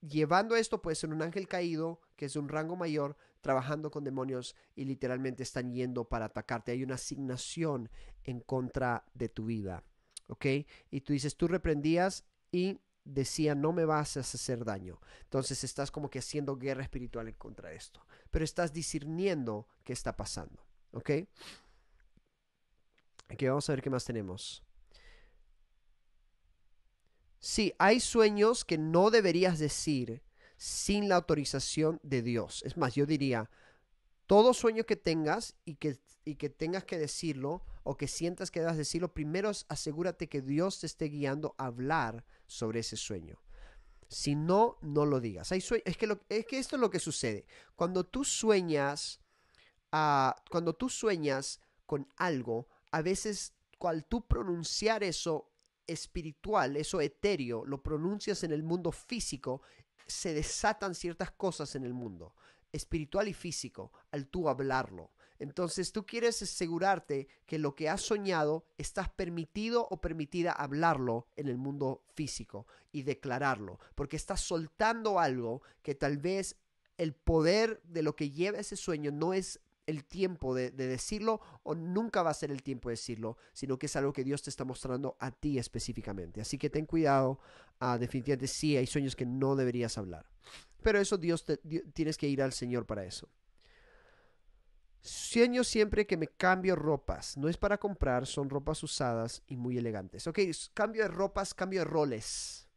llevando esto, puede ser un ángel caído, que es de un rango mayor, trabajando con demonios y literalmente están yendo para atacarte. Hay una asignación en contra de tu vida. ¿Ok? Y tú dices, tú reprendías y decía, no me vas a hacer daño. Entonces estás como que haciendo guerra espiritual en contra de esto. Pero estás discerniendo qué está pasando. ¿Ok? Aquí vamos a ver qué más tenemos. Sí, hay sueños que no deberías decir sin la autorización de Dios. Es más, yo diría, todo sueño que tengas y que, y que tengas que decirlo, o que sientas que debas decirlo, primero asegúrate que Dios te esté guiando a hablar sobre ese sueño. Si no, no lo digas. es, que esto es lo que sucede. Cuando tú sueñas, ah, cuando tú sueñas con algo, a veces cual tú pronunciar eso espiritual, eso etéreo, lo pronuncias en el mundo físico, se desatan ciertas cosas en el mundo, espiritual y físico, al tú hablarlo. Entonces tú quieres asegurarte que lo que has soñado estás permitido o permitida hablarlo en el mundo físico y declararlo, porque estás soltando algo que tal vez el poder de lo que lleva ese sueño no es el tiempo de, decirlo o nunca va a ser el tiempo de decirlo, sino que es algo que Dios te está mostrando a ti específicamente. Así que ten cuidado, ah, definitivamente sí, hay sueños que no deberías hablar. Pero eso Dios tienes que ir al Señor para eso. Sueño siempre que me cambio ropas. No es para comprar, son ropas usadas y muy elegantes. Ok, cambio de ropas, cambio de roles.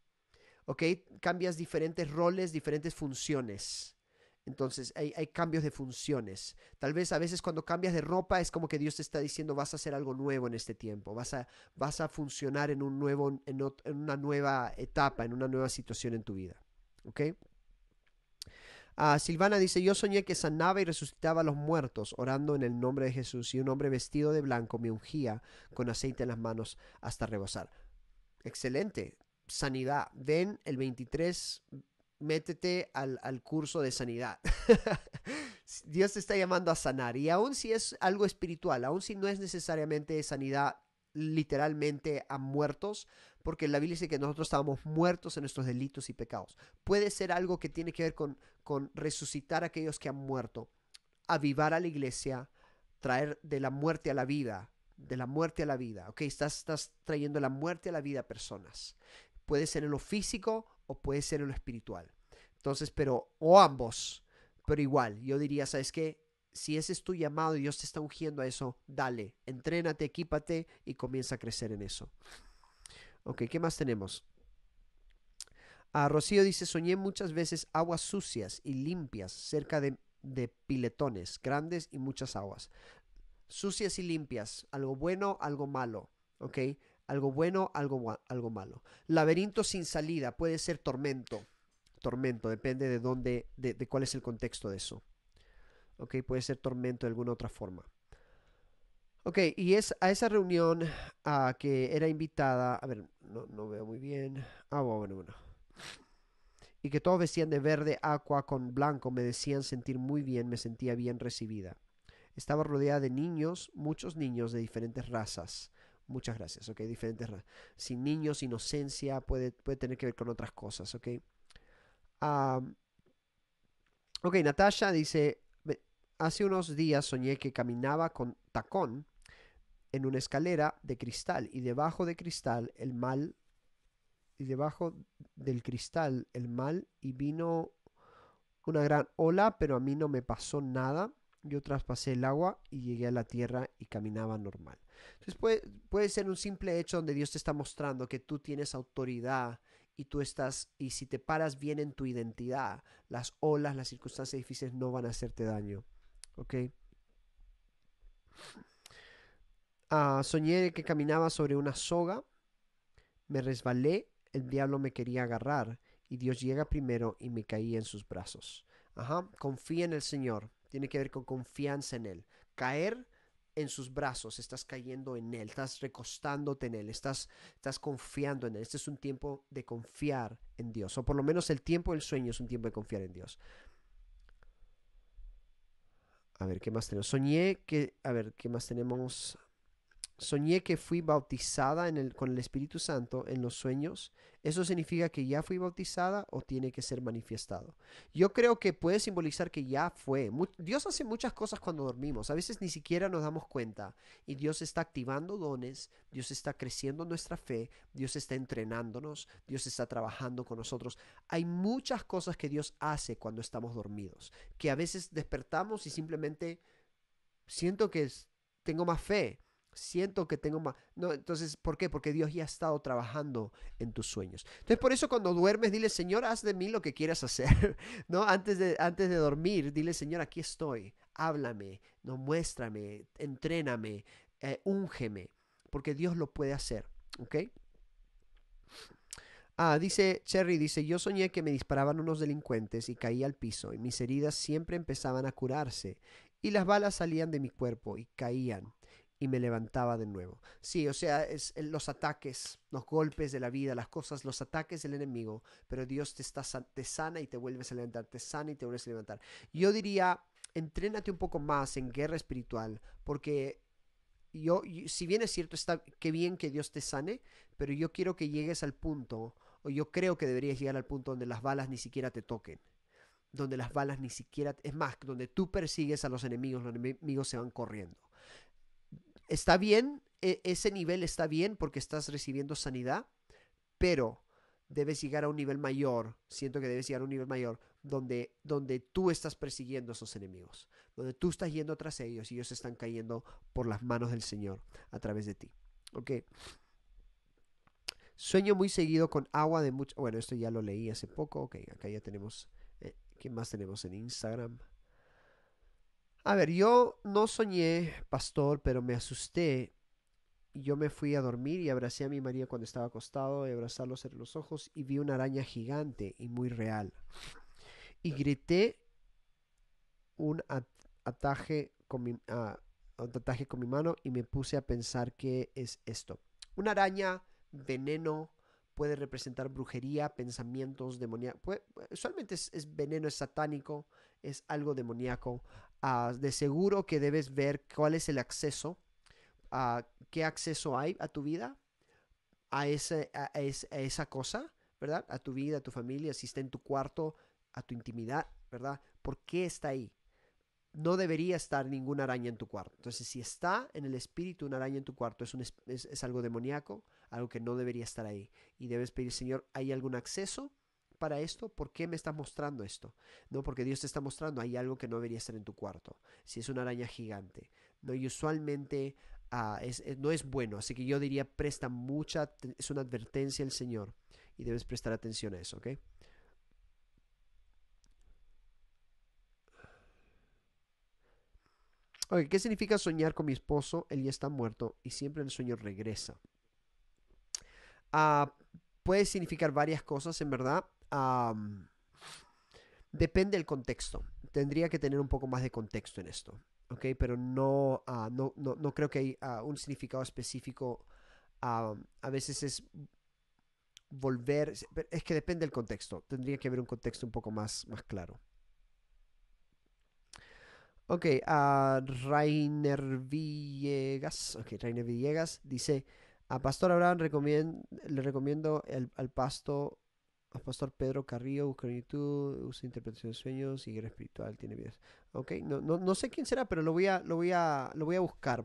Ok, cambias diferentes roles, diferentes funciones. Entonces hay, cambios de funciones. Tal vez a veces cuando cambias de ropa es como que Dios te está diciendo vas a hacer algo nuevo en este tiempo, vas a, vas a funcionar en, un nuevo, en una nueva etapa, en una nueva situación en tu vida. ¿Ok? Silvana dice, yo soñé que sanaba y resucitaba a los muertos, orando en el nombre de Jesús, y un hombre vestido de blanco me ungía con aceite en las manos hasta rebosar. Excelente. Sanidad. Ven el 23, métete al, al curso de sanidad. Dios te está llamando a sanar, y aun si es algo espiritual, aun si no es necesariamente sanidad literalmente a muertos, porque la Biblia dice que nosotros estábamos muertos en nuestros delitos y pecados. Puede ser algo que tiene que ver con, resucitar a aquellos que han muerto, avivar a la iglesia, traer de la muerte a la vida, de la muerte a la vida, ¿ok? Estás, estás trayendo la muerte a la vida a personas. Puede ser en lo físico o puede ser en lo espiritual. Entonces, pero, o ambos, pero igual, yo diría, ¿sabes qué? Si ese es tu llamado y Dios te está ungiendo a eso, dale, entrénate, equípate y comienza a crecer en eso. Ok, ¿qué más tenemos? A ah, Rocío dice, soñé muchas veces aguas sucias y limpias cerca de, de piletones grandes y muchas aguas. Sucias y limpias, algo bueno, algo malo. Ok, algo bueno, algo, algo malo. Laberinto sin salida, puede ser tormento. Tormento, depende de dónde, de cuál es el contexto de eso. Ok, puede ser tormento de alguna otra forma. Ok, y es a esa reunión a ah, que era invitada, a ver, no, veo muy bien. Ah, bueno, bueno. Y que todos vestían de verde agua con blanco, me decían sentir muy bien, me sentía bien recibida. Estaba rodeada de niños, muchos niños de diferentes razas. Muchas gracias, ok, diferentes razas. Sin niños, inocencia, puede, puede tener que ver con otras cosas, ok. Ah, ok, Natasha dice, hace unos días soñé que caminaba con tacón en una escalera de cristal y debajo de cristal el mal y debajo del cristal el mal y vino una gran ola, pero a mí no me pasó nada. Yo traspasé el agua y llegué a la tierra y caminaba normal. Entonces puede, ser un simple hecho donde Dios te está mostrando que tú tienes autoridad y tú estás, y si te paras bien en tu identidad, las olas, las circunstancias difíciles no van a hacerte daño. ¿Ok? Ah, soñé que caminaba sobre una soga, me resbalé, el diablo me quería agarrar y Dios llega primero y me caí en sus brazos. Ajá, confía en el Señor, tiene que ver con confianza en Él. Caer en sus brazos, estás cayendo en Él, estás recostándote en Él, estás, estás confiando en Él. Este es un tiempo de confiar en Dios, o por lo menos el tiempo del sueño es un tiempo de confiar en Dios. A ver, ¿qué más tenemos? Soñé que, a ver, ¿qué más tenemos? Soñé que fui bautizada en el, con el Espíritu Santo en los sueños. ¿Eso significa que ya fui bautizada o tiene que ser manifestado? Yo creo que puede simbolizar que ya fue. Dios hace muchas cosas cuando dormimos. A veces ni siquiera nos damos cuenta. Y Dios está activando dones, Dios está creciendo nuestra fe, Dios está entrenándonos, Dios está trabajando con nosotros. Hay muchas cosas que Dios hace cuando estamos dormidos, que a veces despertamos y simplemente siento que tengo más fe siento que tengo más. No, entonces, ¿por qué? Porque Dios ya ha estado trabajando en tus sueños. Entonces, por eso cuando duermes, dile, Señor, haz de mí lo que quieras hacer, ¿no? Antes de, antes de dormir, dile, Señor, aquí estoy, háblame, no muéstrame, entréname, eh, úngeme, porque Dios lo puede hacer, ¿ok? Ah, dice Cherry, dice, yo soñé que me disparaban unos delincuentes y caía al piso y mis heridas siempre empezaban a curarse y las balas salían de mi cuerpo y caían y me levantaba de nuevo. Sí, o sea, es los ataques, los golpes de la vida, las cosas, los ataques del enemigo, pero Dios te, está, sana y te vuelves a levantar, te sana y te vuelves a levantar. Yo diría, entrénate un poco más en guerra espiritual, porque yo, si bien es cierto, está que bien que Dios te sane, pero yo quiero que llegues al punto, o yo creo que deberías llegar al punto donde las balas ni siquiera te toquen donde las balas ni siquiera, es más, donde tú persigues a los enemigos, los enemigos se van corriendo. Está bien, e, ese nivel está bien porque estás recibiendo sanidad, pero debes llegar a un nivel mayor, siento que debes llegar a un nivel mayor, donde, donde tú estás persiguiendo a esos enemigos, donde tú estás yendo tras ellos y ellos están cayendo por las manos del Señor a través de ti. Ok. Sueño muy seguido con agua de mucho. Bueno, esto ya lo leí hace poco. Ok, acá ya tenemos. Eh, quién más tenemos en Instagram? A ver, yo no soñé, pastor, pero me asusté. Yo me fui a dormir y abracé a mi María cuando estaba acostado y abrazarlo los ojos y vi una araña gigante y muy real. Y grité un ataje con mi, ah, con mi mano y me puse a pensar qué es esto. Una araña, veneno, puede representar brujería, pensamientos demoníacos. Usualmente es, es, veneno, es satánico, es algo demoníaco. Ah, de seguro que debes ver cuál es el acceso, a ah, qué acceso hay a tu vida, a, esa esa cosa, ¿verdad? A tu vida, a tu familia, si está en tu cuarto, a tu intimidad, ¿verdad? ¿Por qué está ahí? no debería estar ninguna araña en tu cuarto. Entonces, si está en el espíritu una araña en tu cuarto, es, es, es, algo demoníaco, algo que no debería estar ahí. Y debes pedir, Señor, ¿hay algún acceso para esto? ¿Por qué me estás mostrando esto? No, porque Dios te está mostrando, hay algo que no debería estar en tu cuarto. Si es una araña gigante. No, y usualmente ah, no es bueno. Así que yo diría, presta mucha, es una advertencia al Señor. Y debes prestar atención a eso, ¿ok? Okay, ¿qué significa soñar con mi esposo? Él ya está muerto y siempre el sueño regresa. Ah, puede significar varias cosas, en verdad depende del contexto. Tendría que tener un poco más de contexto en esto. ¿ok? Pero no, ah, no, no, creo que hay ah, un significado específico. a veces es volver, es que depende del contexto. Tendría que haber un contexto un poco más, más claro. Ok, ah, Rainer Villegas, okay, Rainer Villegas dice, a Pastor Abraham le recomiendo el, al pasto Pastor Pedro Carrillo, busca en YouTube, usa interpretación de sueños y guerra espiritual, tiene videos. Ok, no, sé quién será, pero lo voy a, lo voy a, lo voy a buscar.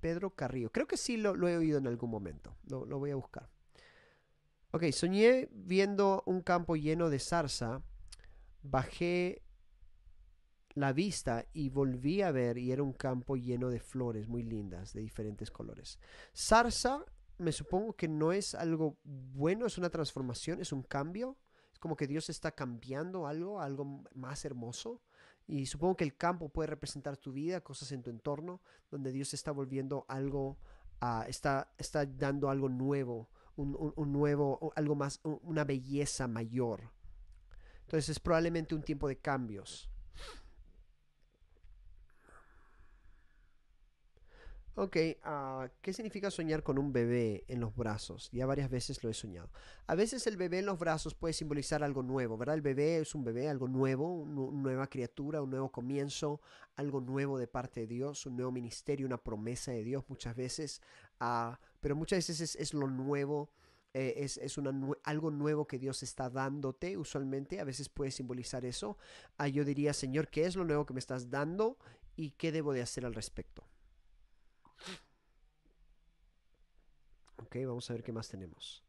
Pedro Carrillo. Creo que sí lo, he oído en algún momento. Lo, lo voy a buscar. Ok, soñé viendo un campo lleno de zarza. Bajé la vista y volví a ver y era un campo lleno de flores muy lindas de diferentes colores. Zarza me supongo que no es algo bueno, es una transformación, es un cambio. Es como que Dios está cambiando algo, algo más hermoso. Y supongo que el campo puede representar tu vida, cosas en tu entorno, donde Dios está volviendo algo, ah, está, está dando algo nuevo, un, nuevo, algo más, una belleza mayor. Entonces es probablemente un tiempo de cambios. Ok, ah, ¿qué significa soñar con un bebé en los brazos? Ya varias veces lo he soñado. A veces el bebé en los brazos puede simbolizar algo nuevo, ¿verdad? El bebé es un bebé, algo nuevo, una nueva criatura, un nuevo comienzo, algo nuevo de parte de Dios, un nuevo ministerio, una promesa de Dios muchas veces, ah, pero muchas veces es, lo nuevo. Eh, es, una, algo nuevo que Dios está dándote, usualmente a veces puede simbolizar eso. Ah, yo diría, Señor, ¿qué es lo nuevo que me estás dando y qué debo de hacer al respecto? Ok, vamos a ver qué más tenemos.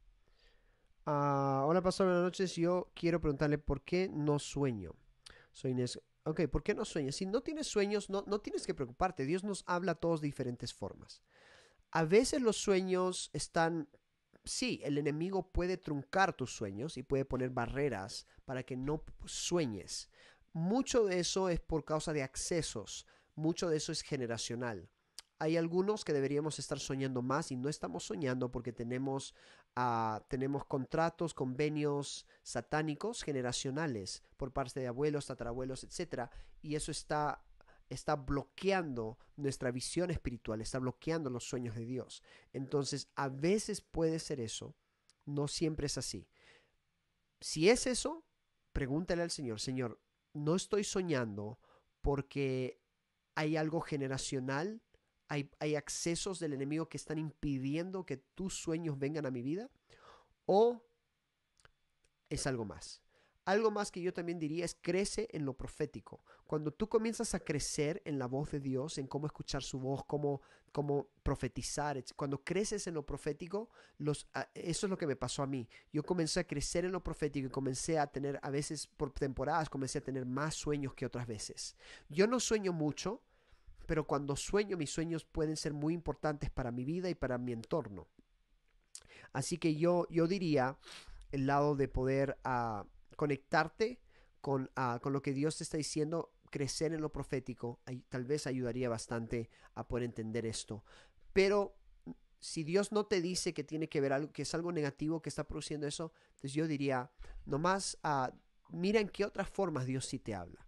Ah, hola, pastor, las noches. Yo quiero preguntarle por qué no sueño. Soy Inés. Ok, ¿por qué no sueñas? Si no tienes sueños, no, no tienes que preocuparte. Dios nos habla a todos de diferentes formas. A veces los sueños están sí, el enemigo puede truncar tus sueños y puede poner barreras para que no sueñes. Mucho de eso es por causa de accesos, mucho de eso es generacional. Hay algunos que deberíamos estar soñando más y no estamos soñando porque tenemos, ah, tenemos contratos, convenios satánicos generacionales por parte de abuelos, tatarabuelos, etc. Y eso está, está bloqueando nuestra visión espiritual, está bloqueando los sueños de Dios. Entonces, a veces puede ser eso, no siempre es así. Si es eso, pregúntale al Señor, Señor, no estoy soñando porque hay algo generacional hay, accesos del enemigo que están impidiendo que tus sueños vengan a mi vida, o es algo más. Algo más que yo también diría es crece en lo profético. Cuando tú comienzas a crecer en la voz de Dios, en cómo escuchar su voz, cómo, cómo profetizar, cuando creces en lo profético, los, ah, eso es lo que me pasó a mí. Yo comencé a crecer en lo profético y comencé a tener, a veces por temporadas, comencé a tener más sueños que otras veces. Yo no sueño mucho, pero cuando sueño, mis sueños pueden ser muy importantes para mi vida y para mi entorno. Así que yo, yo diría el lado de poder ah, conectarte ah, con, lo que Dios te está diciendo, crecer en lo profético, tal vez ayudaría bastante a poder entender esto. Pero si Dios no te dice que tiene que ver algo, que es algo negativo que está produciendo eso, entonces pues yo diría, nomás ah, mira en qué otras formas Dios sí te habla.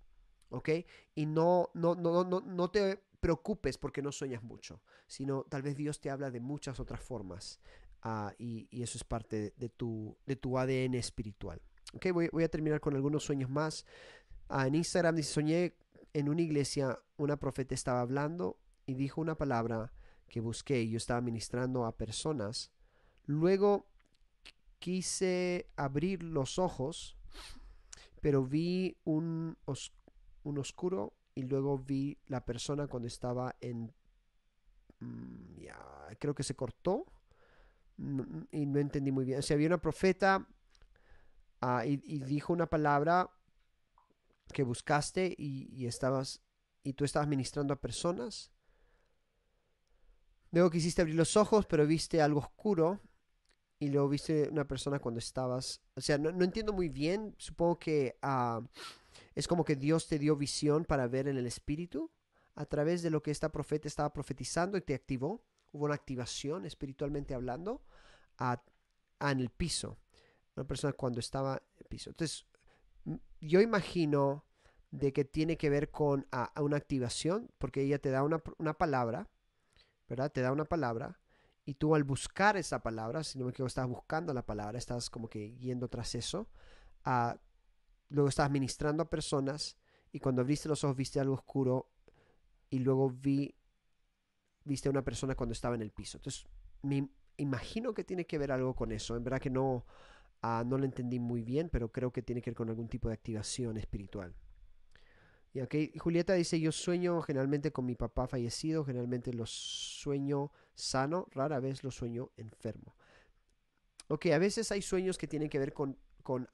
¿Ok? Y no, no, no, no, no te preocupes porque no sueñas mucho, sino tal vez Dios te habla de muchas otras formas ah, y, eso es parte de, tu, de tu ADN espiritual. Okay, voy, a terminar con algunos sueños más. Ah, en Instagram dice, soñé en una iglesia, una profeta estaba hablando y dijo una palabra que busqué y yo estaba ministrando a personas. Luego quise abrir los ojos, pero vi un, un oscuro y luego vi la persona cuando estaba en... Mm, ya, creo que se cortó y no entendí muy bien. O sea, había una profeta ah, y, dijo una palabra que buscaste y, estabas y tú estabas ministrando a personas. Luego quisiste abrir los ojos, pero viste algo oscuro y luego viste una persona cuando estabas. O sea, no, entiendo muy bien. Supongo que ah, es como que Dios te dio visión para ver en el espíritu a través de lo que esta profeta estaba profetizando y te activó. Hubo una activación espiritualmente hablando en el piso. Una persona cuando estaba en el piso. Entonces, yo imagino de que tiene que ver con una activación, porque ella te da una, palabra, ¿verdad? Te da una palabra y tú al buscar esa palabra, si no me equivoco, estás buscando la palabra, estás como que yendo tras eso, a luego estás ministrando a personas y cuando abriste los ojos viste algo oscuro y luego vi viste a una persona cuando estaba en el piso. Entonces, me imagino que tiene que ver algo con eso. En verdad que no, ah, no lo entendí muy bien, pero creo que tiene que ver con algún tipo de activación espiritual. Y aquí Julieta dice, yo sueño generalmente con mi papá fallecido, generalmente lo sueño sano, rara vez lo sueño enfermo. Ok, a veces hay sueños que tienen que ver con, con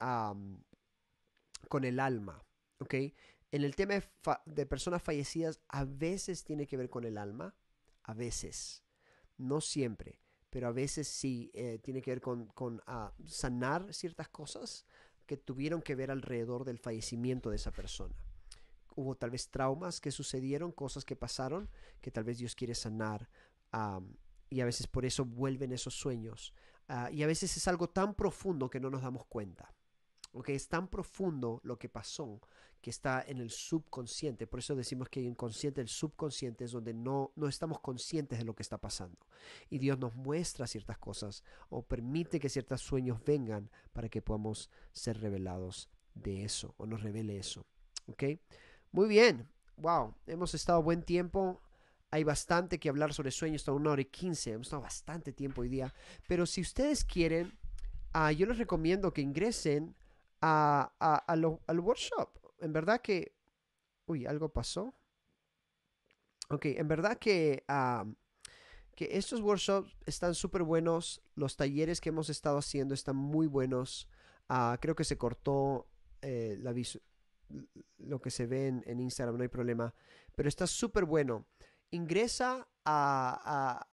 con el alma, ¿ok? En el tema de, personas fallecidas, a veces tiene que ver con el alma, a veces, no siempre, pero a veces sí eh, tiene que ver con, con ah, sanar ciertas cosas que tuvieron que ver alrededor del fallecimiento de esa persona. Hubo tal vez traumas que sucedieron, cosas que pasaron, que tal vez Dios quiere sanar. y a veces por eso vuelven esos sueños. Ah, y a veces es algo tan profundo que no nos damos cuenta. Okay, es tan profundo lo que pasó que está en el subconsciente. Por eso decimos que el inconsciente, el subconsciente es donde no, no estamos conscientes de lo que está pasando. Y Dios nos muestra ciertas cosas o permite que ciertos sueños vengan para que podamos ser revelados de eso o nos revele eso. Okay? Muy bien. Wow, hemos estado buen tiempo hay bastante que hablar sobre sueños, hasta una hora y quince, hemos estado bastante tiempo hoy día. Pero si ustedes quieren, ah, yo les recomiendo que ingresen a, al workshop. En verdad que... Uy, algo pasó. Ok, en verdad que, que estos workshops están súper buenos. Los talleres que hemos estado haciendo están muy buenos. Ah, creo que se cortó eh, la lo que se ve en, Instagram, no hay problema. Pero está súper bueno. Ingresa a,